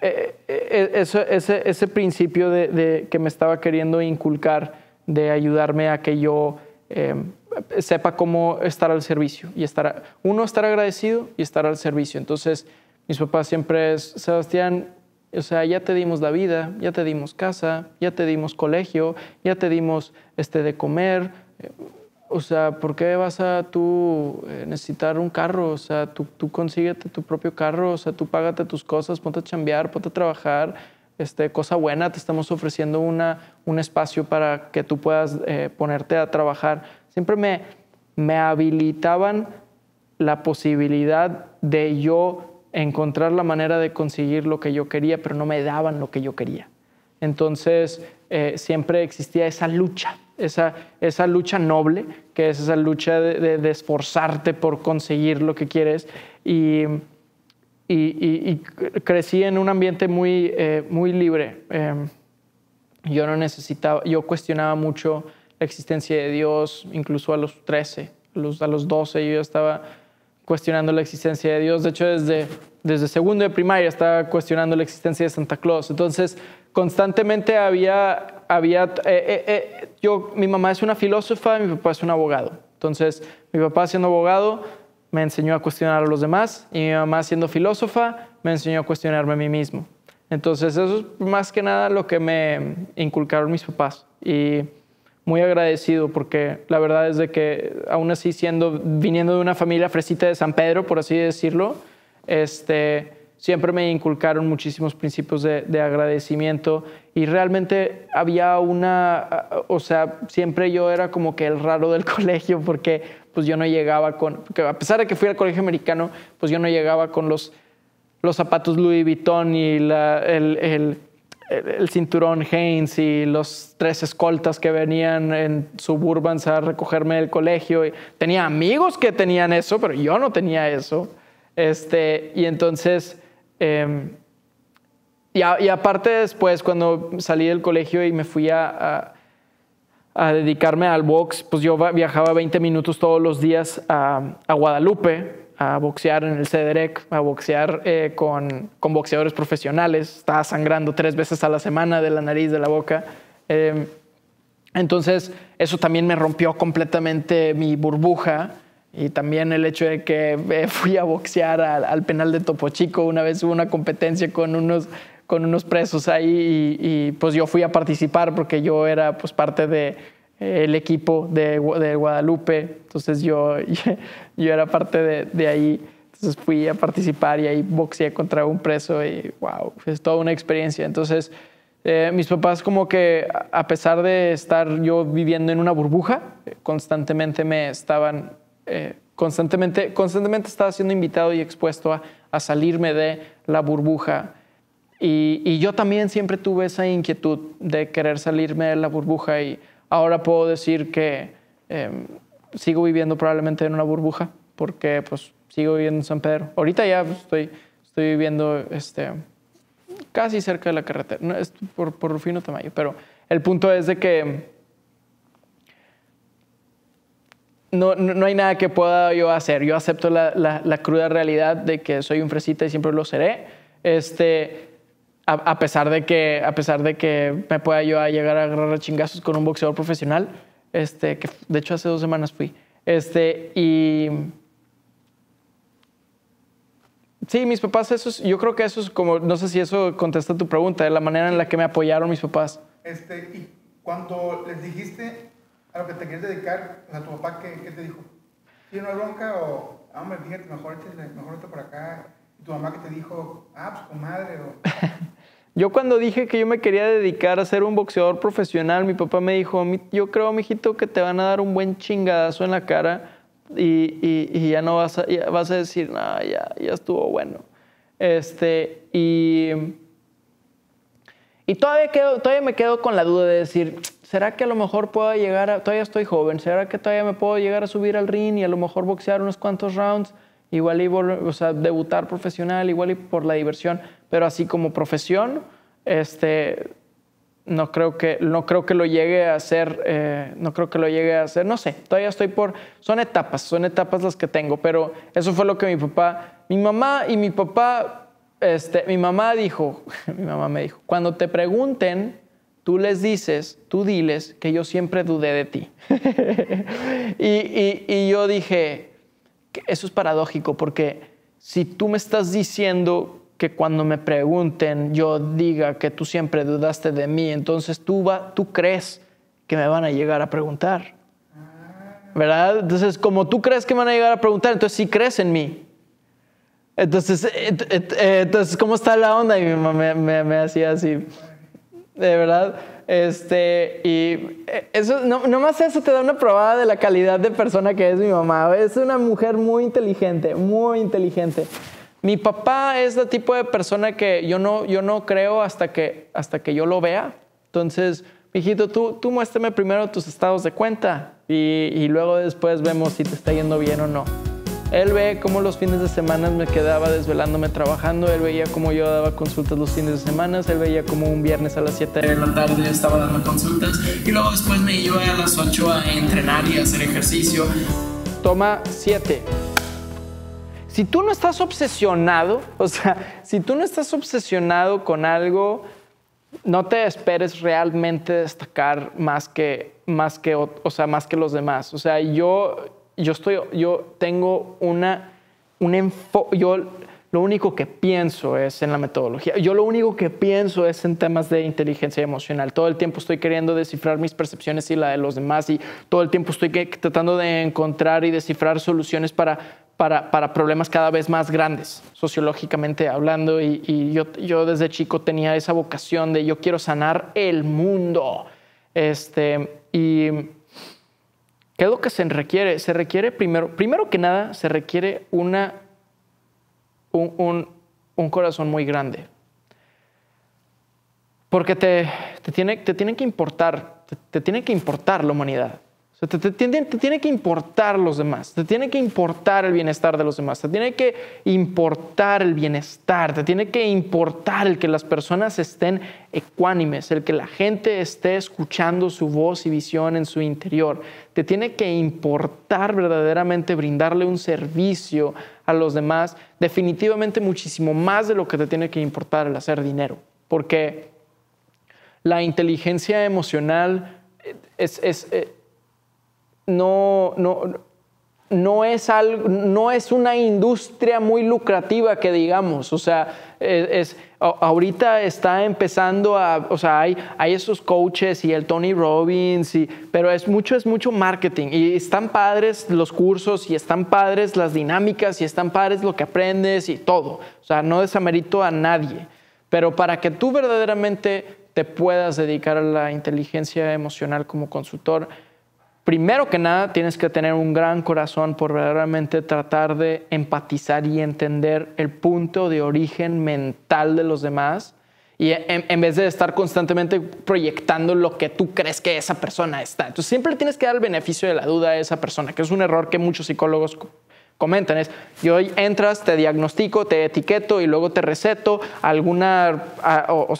eh, eh, e-, ese, principio de, que me estaba queriendo inculcar de ayudarme a que yo em, sepa cómo estar al servicio y estar, uno, estar agradecido y estar al servicio. Entonces, mis papás siempre es, Sebastián, o sea, ya te dimos la vida, ya te dimos casa, ya te dimos colegio, ya te dimos este, de comer o sea, ¿por qué vas a tú eh, necesitar un carro? O sea, tú, tú consíguete tu propio carro, o sea, tú págate tus cosas, ponte a chambear, ponte a trabajar. Este, cosa buena, te estamos ofreciendo una, un espacio para que tú puedas eh, ponerte a trabajar. Siempre me, me habilitaban la posibilidad de yo encontrar la manera de conseguir lo que yo quería, pero no me daban lo que yo quería. Entonces, eh, siempre existía esa lucha, esa, esa lucha noble, que es esa lucha de, esforzarte por conseguir lo que quieres. Y, crecí en un ambiente muy, eh, muy libre. Em, yo no necesitaba, yo cuestionaba mucho la existencia de Dios, incluso a los 13, a los, a 12 yo estaba cuestionando la existencia de Dios. De hecho, desde, desde segundo de primaria estaba cuestionando la existencia de Santa Claus. Entonces, constantemente había, había eh, eh, eh, yo, mi mamá es una filósofa, y mi papá es un abogado. Entonces, mi papá siendo abogado me enseñó a cuestionar a los demás y mi mamá siendo filósofa me enseñó a cuestionarme a mí mismo. Entonces, eso es más que nada lo que me inculcaron mis papás. Y muy agradecido porque la verdad es de que aún así siendo viniendo de una familia fresita de San Pedro, por así decirlo, este siempre me inculcaron muchísimos principios de, agradecimiento y realmente había una, o sea, siempre yo era como que el raro del [laughs] colegio porque pues yo no llegaba con, a pesar de que fui al colegio americano, pues yo no llegaba con los, los zapatos Louis Vuitton y la, el, cinturón Haynes y los tres escoltas que venían en suburbans a recogerme del colegio. Y tenía amigos que tenían eso, pero yo no tenía eso. Este, y entonces Em, y, aparte después, cuando salí del colegio y me fui a, dedicarme al box, pues yo viajaba 20 minutos todos los días a, Guadalupe a boxear en el CEDEREC, a boxear eh, con, boxeadores profesionales. Estaba sangrando tres veces a la semana de la nariz, de la boca. Em, entonces, eso también me rompió completamente mi burbuja y también el hecho de que eh, [laughs] fui a boxear al, penal de Topo Chico, una vez hubo una competencia con unos, con unos presos ahí y, pues yo fui a participar porque yo era pues parte de, eh, el equipo de, Guadalupe, entonces yo, [laughs] yo era parte de, de, ahí, entonces fui a participar y ahí boxeé contra un preso y wow, es toda una experiencia. Entonces eh, mis papás como que a pesar de estar yo viviendo en una burbuja, constantemente me estaban eh, constantemente, constantemente estaba siendo invitado y expuesto a, salirme de la burbuja. Y, yo también siempre tuve esa inquietud de querer salirme de la burbuja y ahora puedo decir que em, sigo viviendo probablemente en una burbuja porque pues sigo viviendo en San Pedro. Ahorita ya pues, estoy, estoy viviendo este, casi cerca de la carretera, no, es por Rufino Tamayo, pero el punto es de que no, hay nada que pueda yo hacer. Yo acepto la, cruda realidad de que soy un fresita y siempre lo seré. Este, a, pesar de que, a pesar de que me pueda yo llegar a agarrar a chingazos con un boxeador profesional, este, que de hecho hace dos semanas fui. Este, y. Sí, mis papás, eso yo creo que eso es como, no sé si eso contesta tu pregunta, de la manera en la que me apoyaron mis papás. Este, y cuando les dijiste a lo que te quieres dedicar, o sea, tu papá, ¿qué, te dijo? ¿Tiene una bronca o, ah, hombre, fíjate, mejor échale, mejor por acá? ¿Y tu mamá que te dijo, ah, pues comadre? O... [laughs] yo cuando dije que yo me quería dedicar a ser un boxeador profesional, mi papá me dijo, yo creo, mijito, que te van a dar un buen chingadazo en la cara y, ya no vas a, decir, no, ya, estuvo bueno. Este, y... Y todavía, todavía me quedo con la duda de decir, ¿será que a lo mejor pueda llegar a, todavía estoy joven, ¿será que todavía me puedo llegar a subir al ring y a lo mejor boxear unos cuantos rounds? Igual y o sea, debutar profesional, igual y por la diversión, pero así como profesión, este, no creo que no creo que lo llegue a hacer eh, no creo que lo llegue a hacer no sé todavía estoy por son etapas son etapas las que tengo pero eso fue lo que mi papá mi mamá y mi papá este mi mamá dijo [laughs] mi mamá me dijo cuando te pregunten tú les dices, tú diles que yo siempre dudé de ti. [laughs] y, yo dije, eso es paradójico, porque si tú me estás diciendo que cuando me pregunten yo diga que tú siempre dudaste de mí, entonces tú, va, tú crees que me van a llegar a preguntar. Ah. ¿Verdad? Entonces, como tú crees que me van a llegar a preguntar, entonces sí crees en mí. Entonces, eh, eh, eh, entonces ¿cómo está la onda? Y mi mamá me hacía así. De verdad. Este, y eh, eso, no, más eso te da una probada de la calidad de persona que es mi mamá. Es una mujer muy inteligente, muy inteligente. Mi papá es el tipo de persona que yo no, yo no creo hasta que, hasta que yo lo vea. Entonces, hijito, tú, tú muéstrame primero tus estados de cuenta y, y luego después vemos si te está yendo bien o no. Él ve cómo los fines de semana me quedaba desvelándome trabajando, él veía cómo yo daba consultas los fines de semana, él veía cómo un viernes a las 7 de la tarde estaba dando consultas y luego después me iba a las 8 a entrenar y hacer ejercicio. Toma 7. Si tú no estás obsesionado, o sea, si tú no estás obsesionado con algo, no te esperes realmente destacar más que, más que, o sea, más que los demás. O sea, yo, yo, estoy, yo tengo una, un enfoque, yo lo único que pienso es en la metodología, yo lo único que pienso es en temas de inteligencia emocional, todo el tiempo estoy queriendo descifrar mis percepciones y la de los demás y todo el tiempo estoy tratando de encontrar y descifrar soluciones para, para, para problemas cada vez más grandes, sociológicamente hablando, y, y yo, yo desde chico tenía esa vocación de yo quiero sanar el mundo. Este, y ¿Qué es lo que se requiere? Se requiere primero, primero que nada, se requiere una, un, corazón muy grande. Porque tiene, te que importar, te tiene que importar la humanidad te, tiene que importar los demás, te tiene que importar el bienestar de los demás, te tiene que importar el bienestar, te tiene que importar el que las personas estén ecuánimes, el que la gente esté escuchando su voz y visión en su interior. Te tiene que importar verdaderamente brindarle un servicio a los demás, definitivamente muchísimo más de lo que te tiene que importar el hacer dinero, porque la inteligencia emocional es eh, no, no, es, algo, no es una industria muy lucrativa que digamos, o sea, es, ahorita está empezando a, o sea, hay, esos coaches y el Tony Robbins, y, pero es mucho, es mucho marketing y están padres los cursos y están padres las dinámicas y están padres lo que aprendes y todo, o sea, no desamerito a nadie, pero para que tú verdaderamente te puedas dedicar a la inteligencia emocional como consultor, primero que nada tienes que tener un gran corazón por realmente tratar de empatizar y entender el punto de origen mental de los demás. Y en, vez de estar constantemente proyectando lo que tú crees que esa persona está. Entonces siempre tienes que dar el beneficio de la duda a esa persona, que es un error que muchos psicólogos comentan. Es, yo entras, te diagnostico, te etiqueto y luego te receto alguna,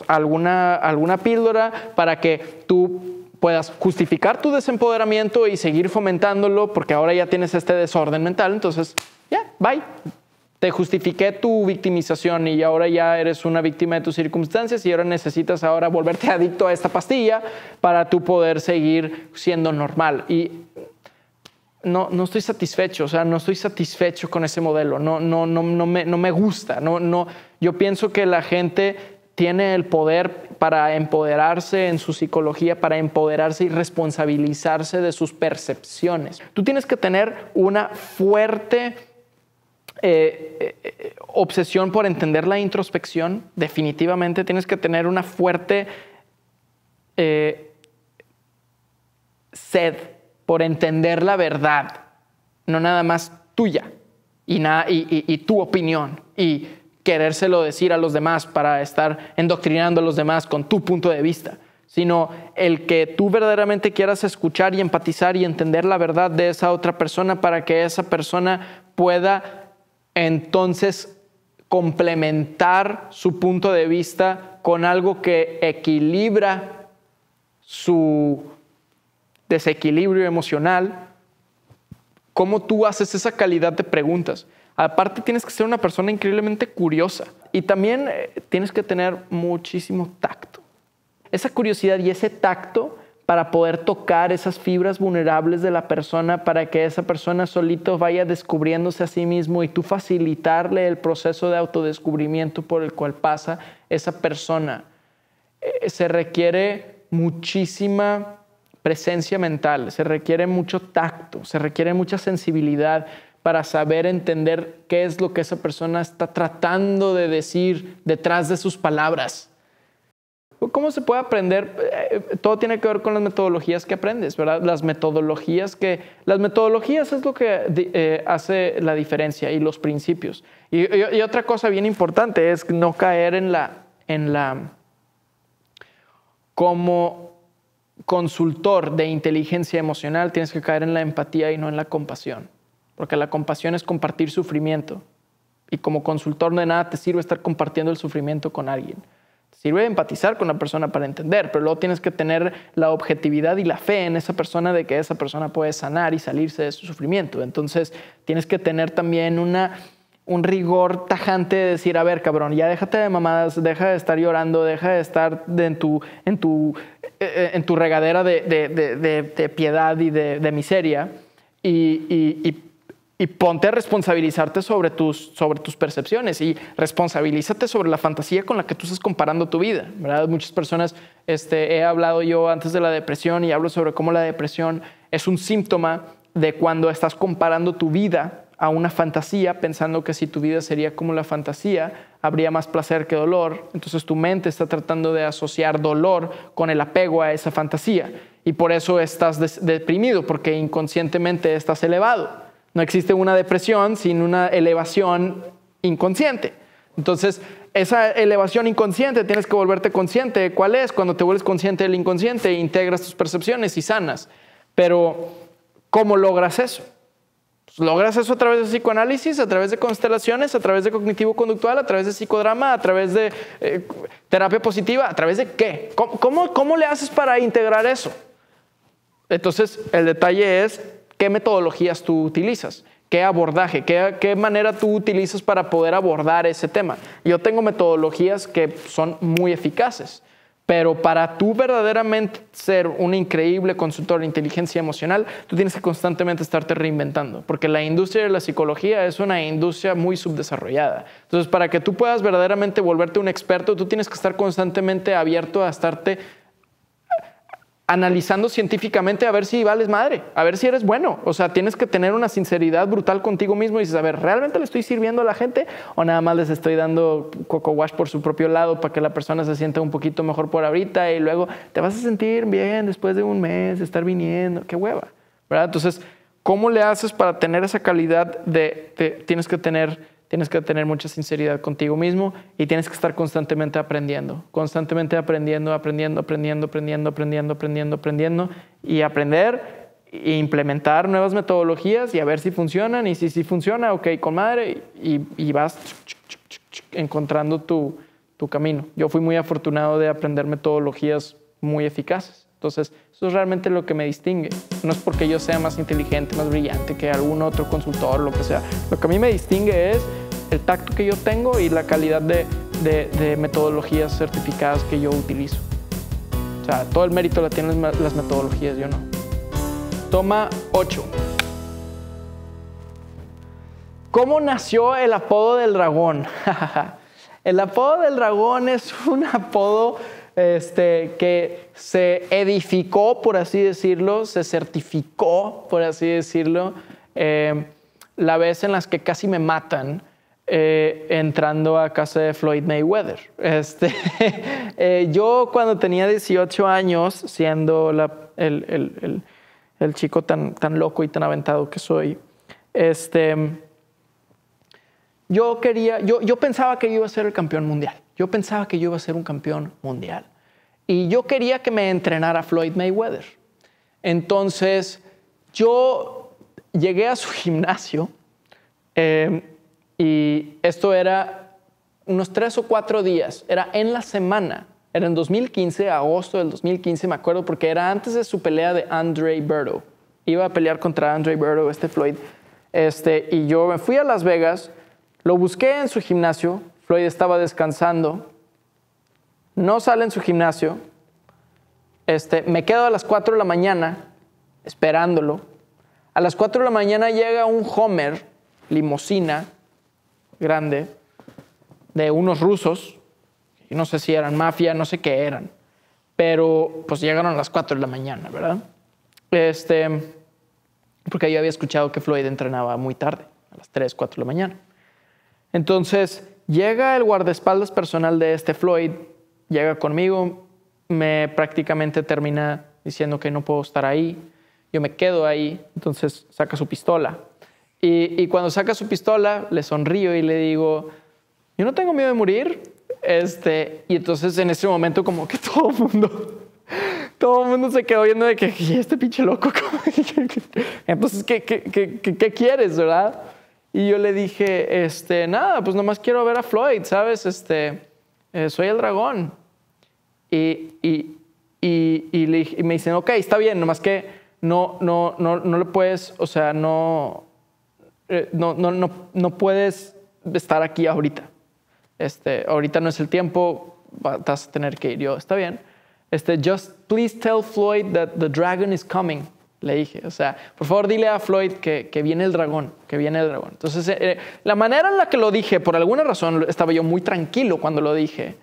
alguna, alguna píldora para que tú puedas justificar tu desempoderamiento y seguir fomentándolo porque ahora ya tienes este desorden mental, entonces ya, bye. Te justifiqué tu victimización y ahora ya eres una víctima de tus circunstancias y ahora necesitas ahora volverte adicto a esta pastilla para tu poder seguir siendo normal. Y no, no estoy satisfecho, o sea, no estoy satisfecho con ese modelo, no, no, no, no, me, no me gusta, no, no, yo pienso que la gente tiene el poder para empoderarse en su psicología, para empoderarse y responsabilizarse de sus percepciones. Tú tienes que tener una fuerte eh, eh, obsesión por entender la introspección, definitivamente tienes que tener una fuerte eh, sed por entender la verdad, no nada más tuya y, y tu opinión y querérselo decir a los demás para estar endoctrinando a los demás con tu punto de vista, sino el que tú verdaderamente quieras escuchar y empatizar y entender la verdad de esa otra persona para que esa persona pueda entonces complementar su punto de vista con algo que equilibra su desequilibrio emocional. ¿Cómo tú haces esa calidad de preguntas? Aparte, tienes que ser una persona increíblemente curiosa y también eh, tienes que tener muchísimo tacto. Esa curiosidad y ese tacto para poder tocar esas fibras vulnerables de la persona, para que esa persona solito vaya descubriéndose a sí mismo y tú facilitarle el proceso de autodescubrimiento por el cual pasa esa persona. Eh, se requiere muchísima presencia mental, se requiere mucho tacto, se requiere mucha sensibilidad, para saber entender qué es lo que esa persona está tratando de decir detrás de sus palabras. ¿Cómo se puede aprender? Eh, todo tiene que ver con las metodologías que aprendes, ¿verdad? Las metodologías que... Las metodologías es lo que eh, hace la diferencia y los principios. Y, otra cosa bien importante es no caer en En la como consultor de inteligencia emocional tienes que caer en la empatía y no en la compasión porque la compasión es compartir sufrimiento. Y como consultor de nada te sirve estar compartiendo el sufrimiento con alguien. Te sirve empatizar con la persona para entender, pero luego tienes que tener la objetividad y la fe en esa persona de que esa persona puede sanar y salirse de su sufrimiento. Entonces tienes que tener también una, un rigor tajante de decir, a ver, cabrón, ya déjate de mamadas, deja de estar llorando, deja de estar en, tu, en, tu, eh, eh, en tu regadera de, de, de, piedad y de, miseria. y, y y ponte a responsabilizarte sobre tus, sobre tus percepciones y responsabilízate sobre la fantasía con la que tú estás comparando tu vida. ¿verdad? Muchas personas, este, he hablado yo antes de la depresión y hablo sobre cómo la depresión es un síntoma de cuando estás comparando tu vida a una fantasía, pensando que si tu vida sería como la fantasía, habría más placer que dolor. Entonces tu mente está tratando de asociar dolor con el apego a esa fantasía y por eso estás deprimido, porque inconscientemente estás elevado. No existe una depresión sin una elevación inconsciente. Entonces, esa elevación inconsciente tienes que volverte consciente. ¿Cuál es? Cuando te vuelves consciente del inconsciente, integras tus percepciones y sanas. Pero, ¿cómo logras eso? Pues, logras eso a través de psicoanálisis, a través de constelaciones, a través de cognitivo-conductual, a través de psicodrama, a través de eh, terapia positiva, a través de qué? cómo le haces para integrar eso? Entonces, el detalle es ¿Qué metodologías tú utilizas? ¿Qué abordaje? Qué, manera tú utilizas para poder abordar ese tema? Yo tengo metodologías que son muy eficaces, pero para tú verdaderamente ser un increíble consultor de inteligencia emocional, tú tienes que constantemente estarte reinventando, porque la industria de la psicología es una industria muy subdesarrollada. Entonces, para que tú puedas verdaderamente volverte un experto, tú tienes que estar constantemente abierto a estarte analizando científicamente a ver si vales madre, a ver si eres bueno. O sea, tienes que tener una sinceridad brutal contigo mismo y dices, a ver, ¿realmente le estoy sirviendo a la gente o nada más les estoy dando coco wash por su propio lado para que la persona se sienta un poquito mejor por ahorita y luego te vas a sentir bien después de un mes de estar viniendo? ¡Qué hueva! ¿Verdad? Entonces, ¿cómo le haces para tener esa calidad de, de tienes que tener Tienes que tener mucha sinceridad contigo mismo y tienes que estar constantemente aprendiendo, constantemente aprendiendo, aprendiendo, aprendiendo, aprendiendo, aprendiendo, aprendiendo, aprendiendo y aprender e implementar nuevas metodologías y a ver si funcionan y si sí si funciona, ok, con madre y, y vas encontrando tu, tu camino. Yo fui muy afortunado de aprender metodologías muy eficaces. Entonces, eso es realmente lo que me distingue. No es porque yo sea más inteligente, más brillante que algún otro consultor, lo que sea. Lo que a mí me distingue es el tacto que yo tengo y la calidad de, metodologías certificadas que yo utilizo. O sea, todo el mérito la tienen las, metodologías, yo no. Toma 8. ¿Cómo nació el apodo del dragón? [laughs] el apodo del dragón es un apodo este, que se edificó, por así decirlo, se certificó, por así decirlo, eh, la vez en las que casi me matan eh, entrando a casa de Floyd Mayweather. Este, [laughs] eh, yo cuando tenía 18 años, siendo el, chico tan, tan loco y tan aventado que soy, este, yo quería, yo, yo pensaba que iba a ser el campeón mundial. Yo pensaba que yo iba a ser un campeón mundial. Y yo quería que me entrenara Floyd Mayweather. Entonces, yo llegué a su [laughs] gimnasio eh, y esto era unos tres o cuatro días, era en la semana. Era en 2015, agosto del 2015, me acuerdo, porque era antes de su pelea de Andre Berto. Iba a pelear contra Andre Berto, este Floyd. Este, y yo me fui a Las Vegas, lo busqué en su gimnasio, Floyd estaba descansando, no sale en su gimnasio, este, me quedo a las 4 de la mañana esperándolo. A las 4 de la mañana llega un Homer, limosina, grande de unos rusos, no sé si eran mafia, no sé qué eran, pero pues llegaron a las 4 de la mañana, ¿verdad? Este, porque yo había escuchado que Floyd entrenaba muy tarde, a las 3, 4 de la mañana. Entonces, llega el guardaespaldas personal de este Floyd, llega conmigo, me prácticamente termina diciendo que no puedo estar ahí, yo me quedo ahí, entonces saca su pistola y, cuando saca su pistola, le sonrío y le digo, yo no tengo miedo de morir. Este, y entonces en ese momento como que [laughs] todo el mundo, todo el mundo se quedó viendo de que, este pinche loco? [laughs] entonces, ¿qué, qué, quieres, verdad? Y yo le dije, este, nada, pues nomás quiero ver a Floyd, ¿sabes? Este, eh, soy el dragón. Y, y, me dicen, ok, está bien, nomás que no, no, no, no le puedes, o sea, no, eh, no, no, puedes estar aquí ahorita. Este, ahorita no es el tiempo, vas a tener que ir yo, está bien. Este, just please tell Floyd that the dragon is coming, le dije. O sea, por favor dile a Floyd que, viene el dragón, que viene el dragón. Entonces, eh, eh, la manera en la que lo dije, por alguna razón, estaba yo muy tranquilo cuando lo dije.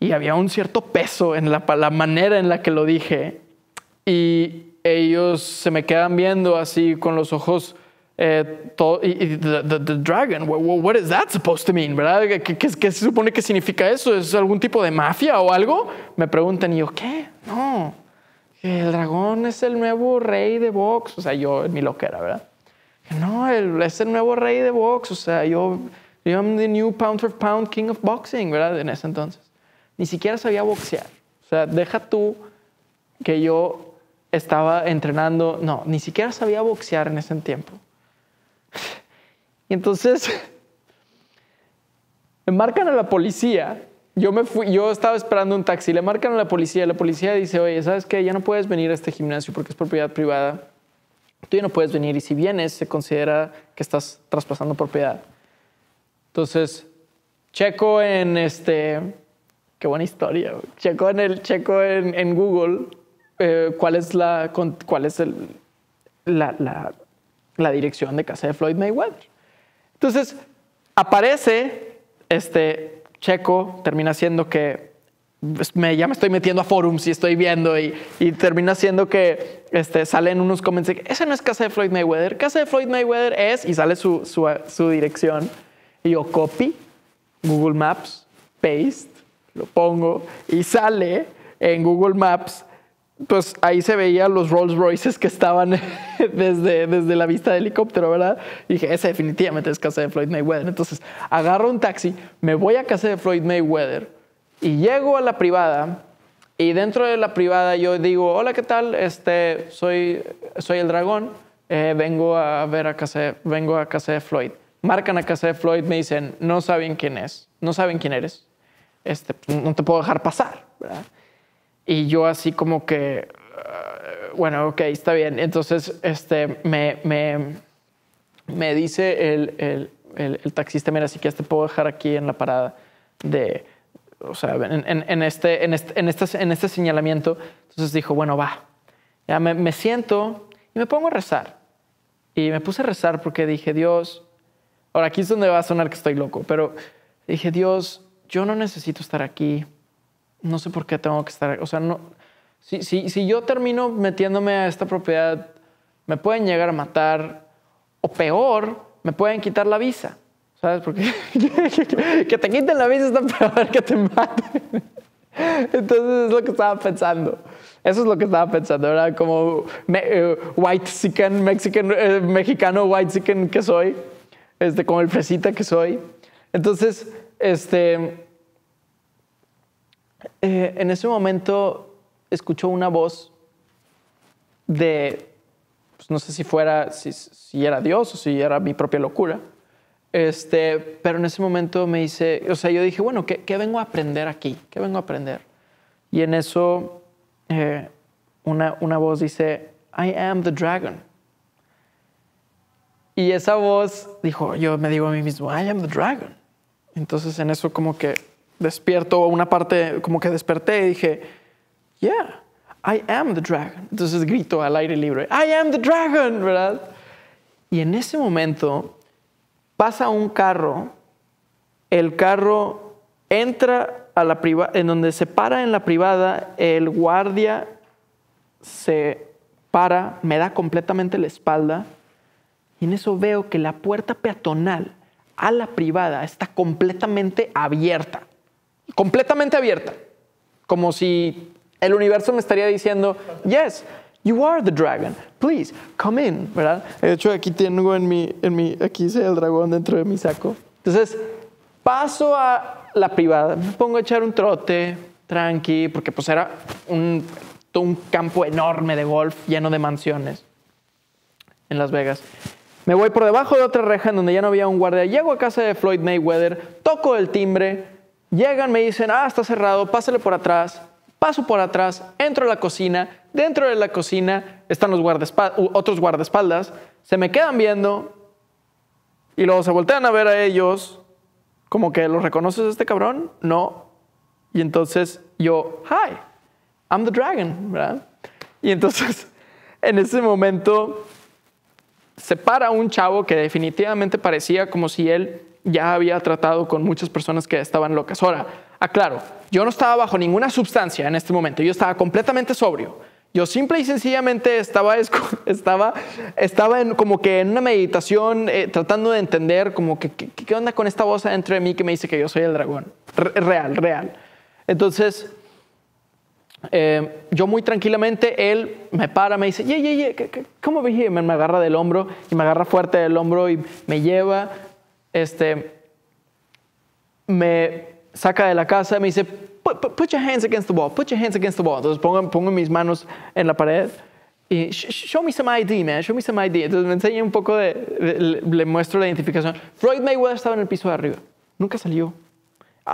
Y había un cierto peso en la manera en la que lo dije. Y ellos se me quedan viendo así con los ojos eh, y, the, Dragon, what, what, is that supposed to mean? ¿Verdad? ¿Qué, ¿Qué, se supone que significa eso? ¿Es algún tipo de mafia o algo? Me preguntan y yo, ¿qué? No, el dragón es el nuevo rey de box, O sea, yo en mi loquera, ¿verdad? No, es el nuevo rey de box, O sea, yo, yo am the new pound for pound king of boxing, ¿verdad? En ese entonces. Ni siquiera sabía boxear. O sea, deja tú que yo estaba entrenando. No, ni siquiera sabía boxear en ese tiempo. Y entonces [laughs] me marcan a la policía. Yo, me fui, yo estaba esperando un taxi, le marcan a la policía, la policía dice, oye, ¿sabes qué? Ya no puedes venir a este gimnasio porque es propiedad privada, tú ya no puedes venir y si vienes se considera que estás traspasando propiedad. Entonces, checo en este, qué buena historia, checo en, el, checo en, Google eh, cuál es, la, cuál es el, la, la la dirección de casa de Floyd Mayweather. Entonces, aparece este Checo, termina siendo que pues, ya me estoy metiendo a forums y estoy viendo y, termina siendo que este, salen unos comentarios, esa no es casa de Floyd Mayweather, casa de Floyd Mayweather es, y sale su, su dirección, y yo copy, Google Maps, paste, lo pongo y sale en Google Maps pues ahí se veían los Rolls Royces que estaban [laughs] desde, la vista del helicóptero, ¿verdad? Y dije, ese definitivamente es casa de Floyd Mayweather. Entonces, agarro un taxi, me voy a casa de Floyd Mayweather y llego a la privada y dentro de la privada yo digo, hola, ¿qué tal? Este, soy, el dragón, eh, vengo a ver a casa, vengo a casa de Floyd. Marcan a casa de Floyd, me dicen, no saben quién es, no saben quién eres, este, no te puedo dejar pasar, ¿verdad? Y yo así como que, ah, bueno, ok, está bien. Entonces este, me, me, me dice el, el, el, taxista, mira, si que te puedo dejar aquí en la parada de, o sea, en, este, este en, este, señalamiento. Entonces dijo, bueno, va. Ya me, me siento y me pongo a rezar. Y me puse a rezar porque dije, Dios, ahora aquí es donde va a sonar que estoy loco, pero dije, Dios, yo no necesito estar aquí no sé por qué tengo que estar, o sea, no, si, si, si yo termino metiéndome a esta propiedad, me pueden llegar a matar o peor, me pueden quitar la visa. ¿Sabes? qué? [laughs] que te quiten la visa está peor que te maten. Entonces es lo que estaba pensando. Eso es lo que estaba pensando, ¿verdad? Como me, eh, white chicken, mexican, eh, mexicano white chicken que soy, este, como el fresita que soy. Entonces, este, eh, en ese momento escuchó una voz de, pues, no sé si fuera, si, era Dios o si era mi propia locura, este, pero en ese momento me dice, o sea, yo dije, bueno, ¿qué, vengo a aprender aquí? ¿Qué vengo a aprender? Y en eso eh, una, una voz dice, I am the dragon. Y esa voz dijo, yo me digo a mí mismo, I am the dragon. Entonces en eso como que despierto una parte, como que desperté y dije, yeah, I am the dragon. Entonces grito al aire libre, I am the dragon, ¿verdad? Y en ese momento pasa un carro, el carro entra a la privada, en donde se para en la privada, el guardia se para, me da completamente la espalda y en eso veo que la puerta peatonal a la privada está completamente abierta completamente abierta, como si el universo me estaría diciendo, yes, you are the dragon, please, come in, ¿verdad? De hecho, aquí tengo en mi, en mi, aquí el dragón dentro de mi saco. Entonces, paso a la privada, me pongo a echar un trote, tranqui, porque pues era un, un campo enorme de golf lleno de mansiones en Las Vegas. Me voy por debajo de otra reja en donde ya no había un guardia. Llego a casa de Floyd Mayweather, toco el timbre, Llegan, me dicen, ah, está cerrado, pásale por atrás. Paso por atrás, entro a la cocina. Dentro de la cocina están los guardaespaldas, otros guardaespaldas. Se me quedan viendo y luego se voltean a ver a ellos. Como que, ¿los reconoces este cabrón? No. Y entonces yo, hi, I'm the dragon, ¿verdad? Y entonces, [laughs] en ese momento, se para un chavo que definitivamente parecía como si él ya había tratado con muchas personas que estaban locas. Ahora, aclaro, yo no estaba bajo ninguna sustancia en este momento, yo estaba completamente sobrio. Yo simple y sencillamente estaba, [laughs] estaba, estaba como que en una meditación eh, tratando de entender como que, qué onda con esta voz dentro de mí que me dice que yo soy el dragón. real, real. Entonces, eh, yo muy tranquilamente, él me para, me dice, yeah, yeah, yeah, cómo vi? me agarra del hombro y me agarra fuerte del hombro y me lleva este, me saca de la casa y me dice, put, your hands against the wall, put your hands against the wall. Entonces pongo, pongo mis manos en la pared y show me some ID, man, show me some ID. Entonces me enseña un poco de, le, muestro la identificación. Freud Mayweather estaba en el piso de arriba, nunca salió.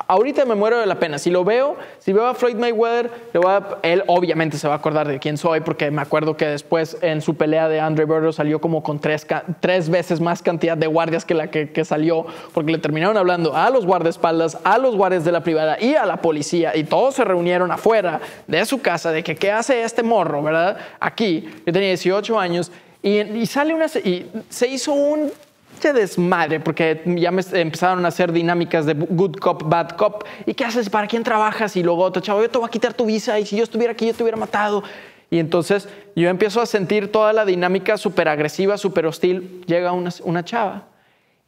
Ahorita me muero de la pena. Si lo veo, si veo a Floyd Mayweather, le él obviamente se va a acordar de quién soy, porque me acuerdo que después en su pelea de Andre Berto salió como con tres, tres, veces más cantidad de guardias que la que, salió, porque le terminaron hablando a los guardaespaldas, a los guardias de la privada y a la policía, y todos se reunieron afuera de su casa de que qué hace este morro, ¿verdad? Aquí, yo tenía 18 años, y sale una, y se hizo un este desmadre, porque ya me empezaron a hacer dinámicas de good cop, bad cop, ¿y qué haces? ¿Para quién trabajas? Y luego otro chavo, yo te voy a quitar tu visa y si yo estuviera aquí yo te hubiera matado. Y entonces yo empiezo a sentir toda la dinámica súper agresiva, súper hostil. Llega una chava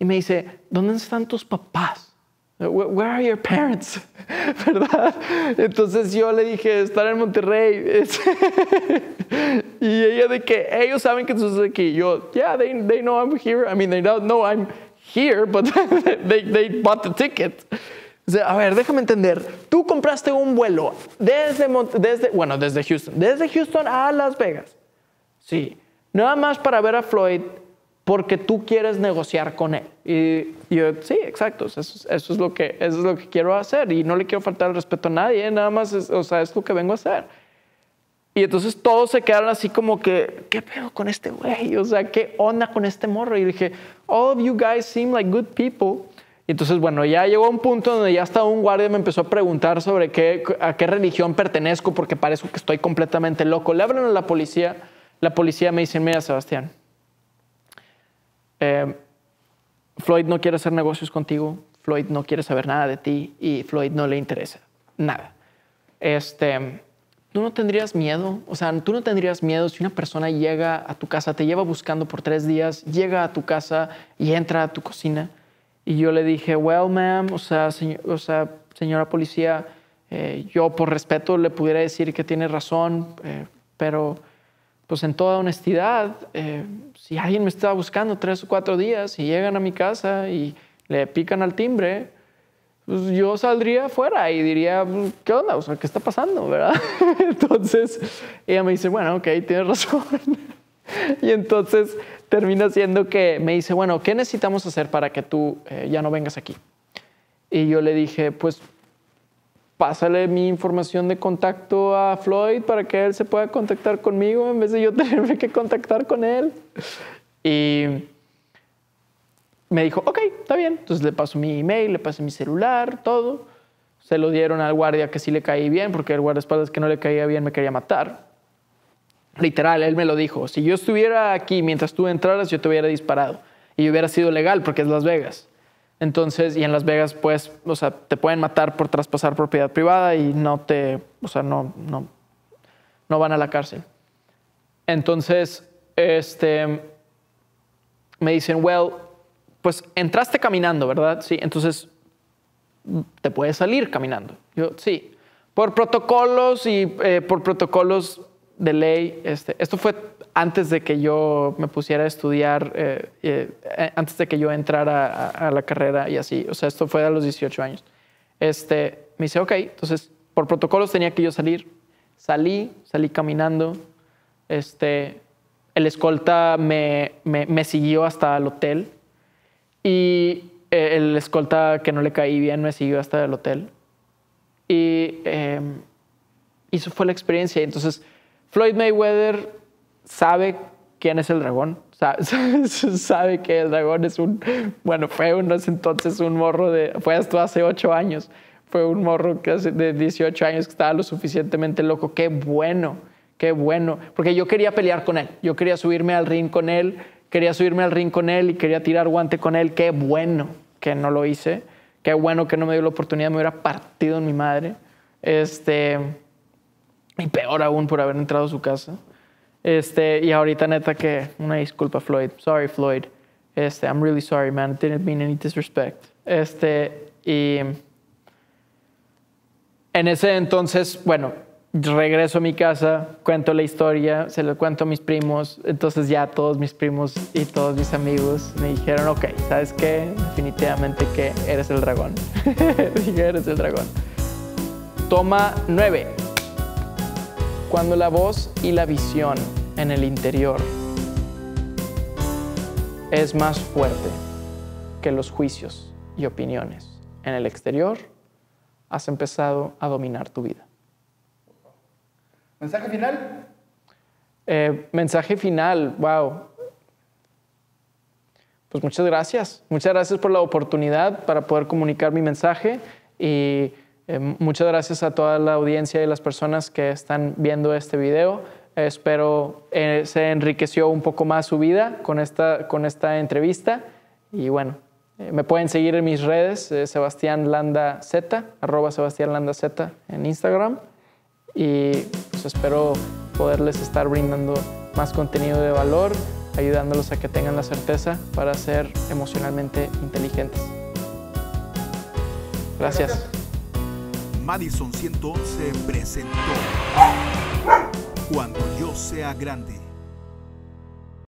y me dice, ¿dónde están tus papás? Where are your parents? [laughs] ¿Verdad? Entonces yo le dije, estar en Monterrey. [laughs] y ella de que, ellos saben que tú estás aquí. Yo, yeah, they, they know I'm here. I mean, they don't know I'm here, but [laughs] they, they bought the ticket. a ver, déjame entender. Tú compraste un vuelo desde, desde, bueno, desde Houston, desde Houston a Las Vegas. Sí. Nada más para ver a Floyd porque tú quieres negociar con él. Y, yo, sí, exacto, eso, es lo que, eso es lo que quiero hacer y no le quiero faltar el respeto a nadie, eh, nada más, o sea, es lo que vengo a hacer. Y entonces todos se quedaron así como que, ¿qué pedo con este güey? O sea, ¿qué onda con este morro? Y dije, all of you guys seem like good people. Y entonces, bueno, ya llegó un punto donde ya hasta un guardia me empezó a preguntar sobre qué, a qué religión pertenezco porque parece que estoy completamente loco. Le hablan a la policía, la policía me dice, mira, Sebastián, Em, Floyd no quiere hacer negocios contigo, Floyd no quiere saber nada de ti y Floyd no le interesa nada. Este, tú no tendrías miedo, o sea, tú no tendrías miedo si una persona llega a tu casa, te lleva buscando por tres días, llega a tu casa y entra a tu cocina. Y yo le dije, well, ma'am, o, sea, señora policía, eh, yo por respeto le pudiera decir que tiene razón, eh, pero pues en toda honestidad, eh, si alguien me estaba buscando tres o cuatro días y llegan a mi casa y le pican al timbre, pues yo saldría afuera y diría, mm, ¿qué onda? ¿qué está pasando? ¿Verdad? [laughs] entonces ella me dice, bueno, ok, tienes razón. [laughs] y entonces termina siendo que me dice, bueno, ¿qué necesitamos hacer para que tú eh, ya no vengas aquí? Y yo le dije, pues pásale mi información de contacto a Floyd para que él se pueda contactar conmigo en vez de yo [laughs] tenerme que contactar con él. Y me dijo, ok, está bien. Entonces le paso mi email, le pasé mi celular, todo. Se lo dieron al guardia que sí le caí bien, porque el guardia guardaespaldas que no le caía bien me quería matar. Literal, él me lo dijo. Si yo estuviera aquí mientras tú entraras, yo te hubiera disparado. Y hubiera sido legal, porque es Las Vegas. Entonces, y en Las Vegas, pues, o sea, te pueden matar por traspasar propiedad privada y no te, o sea, no, no, van a la cárcel. Entonces, este, me dicen, well, pues entraste caminando, ¿verdad? Sí, entonces te puedes salir caminando. Yo, sí, por protocolos y eh, por protocolos de ley, este, esto fue antes de que yo me pusiera a estudiar, eh, eh, antes de que yo entrara a, la carrera y así. O sea, esto fue a los 18 años. Este, me dice, ok, entonces por protocolos tenía que yo salir. Salí, salí caminando. Este, el escolta me, me, siguió hasta el hotel y eh, el escolta que no le caí bien me siguió hasta el hotel. Y em, eso fue la experiencia. Entonces, Floyd Mayweather sabe quién es el dragón, [laughs] sabe, que el dragón es un, bueno, fue un, entonces un morro de, fue esto hace ocho años, fue un morro que hace de 18 años que estaba lo suficientemente loco, qué bueno, qué bueno, porque yo quería pelear con él, yo quería subirme al ring con él, quería subirme al ring con él y quería tirar guante con él, qué bueno que no lo hice, qué bueno que no me dio la oportunidad, me hubiera partido en mi madre, este, y peor aún por haber entrado a su casa. Este, y ahorita neta que una disculpa Floyd. Sorry Floyd. Este, I'm really sorry man. Didn't mean any disrespect. Este, y en ese entonces, bueno, regreso a mi casa, cuento la historia, se lo cuento a mis primos. Entonces ya todos mis primos y todos mis amigos me dijeron, ok, ¿sabes qué? Definitivamente que eres el dragón. [laughs] Dije, eres el dragón. Toma nueve cuando la voz y la visión en el interior es más fuerte que los juicios y opiniones en el exterior, has empezado a dominar tu vida. ¿Mensaje final? Eh, mensaje final, wow. Pues muchas gracias. Muchas gracias por la oportunidad para poder comunicar mi mensaje y eh, muchas gracias a toda la audiencia y las personas que están viendo este video. Espero eh, se enriqueció un poco más su vida con esta, entrevista. Y bueno, eh, me pueden seguir en mis redes, Sebastián Landa Z, arroba Sebastián en Instagram. Y pues, espero poderles estar brindando más contenido de valor, ayudándolos a que tengan la certeza para ser emocionalmente inteligentes. Gracias. Madison se presentó Cuando yo sea grande.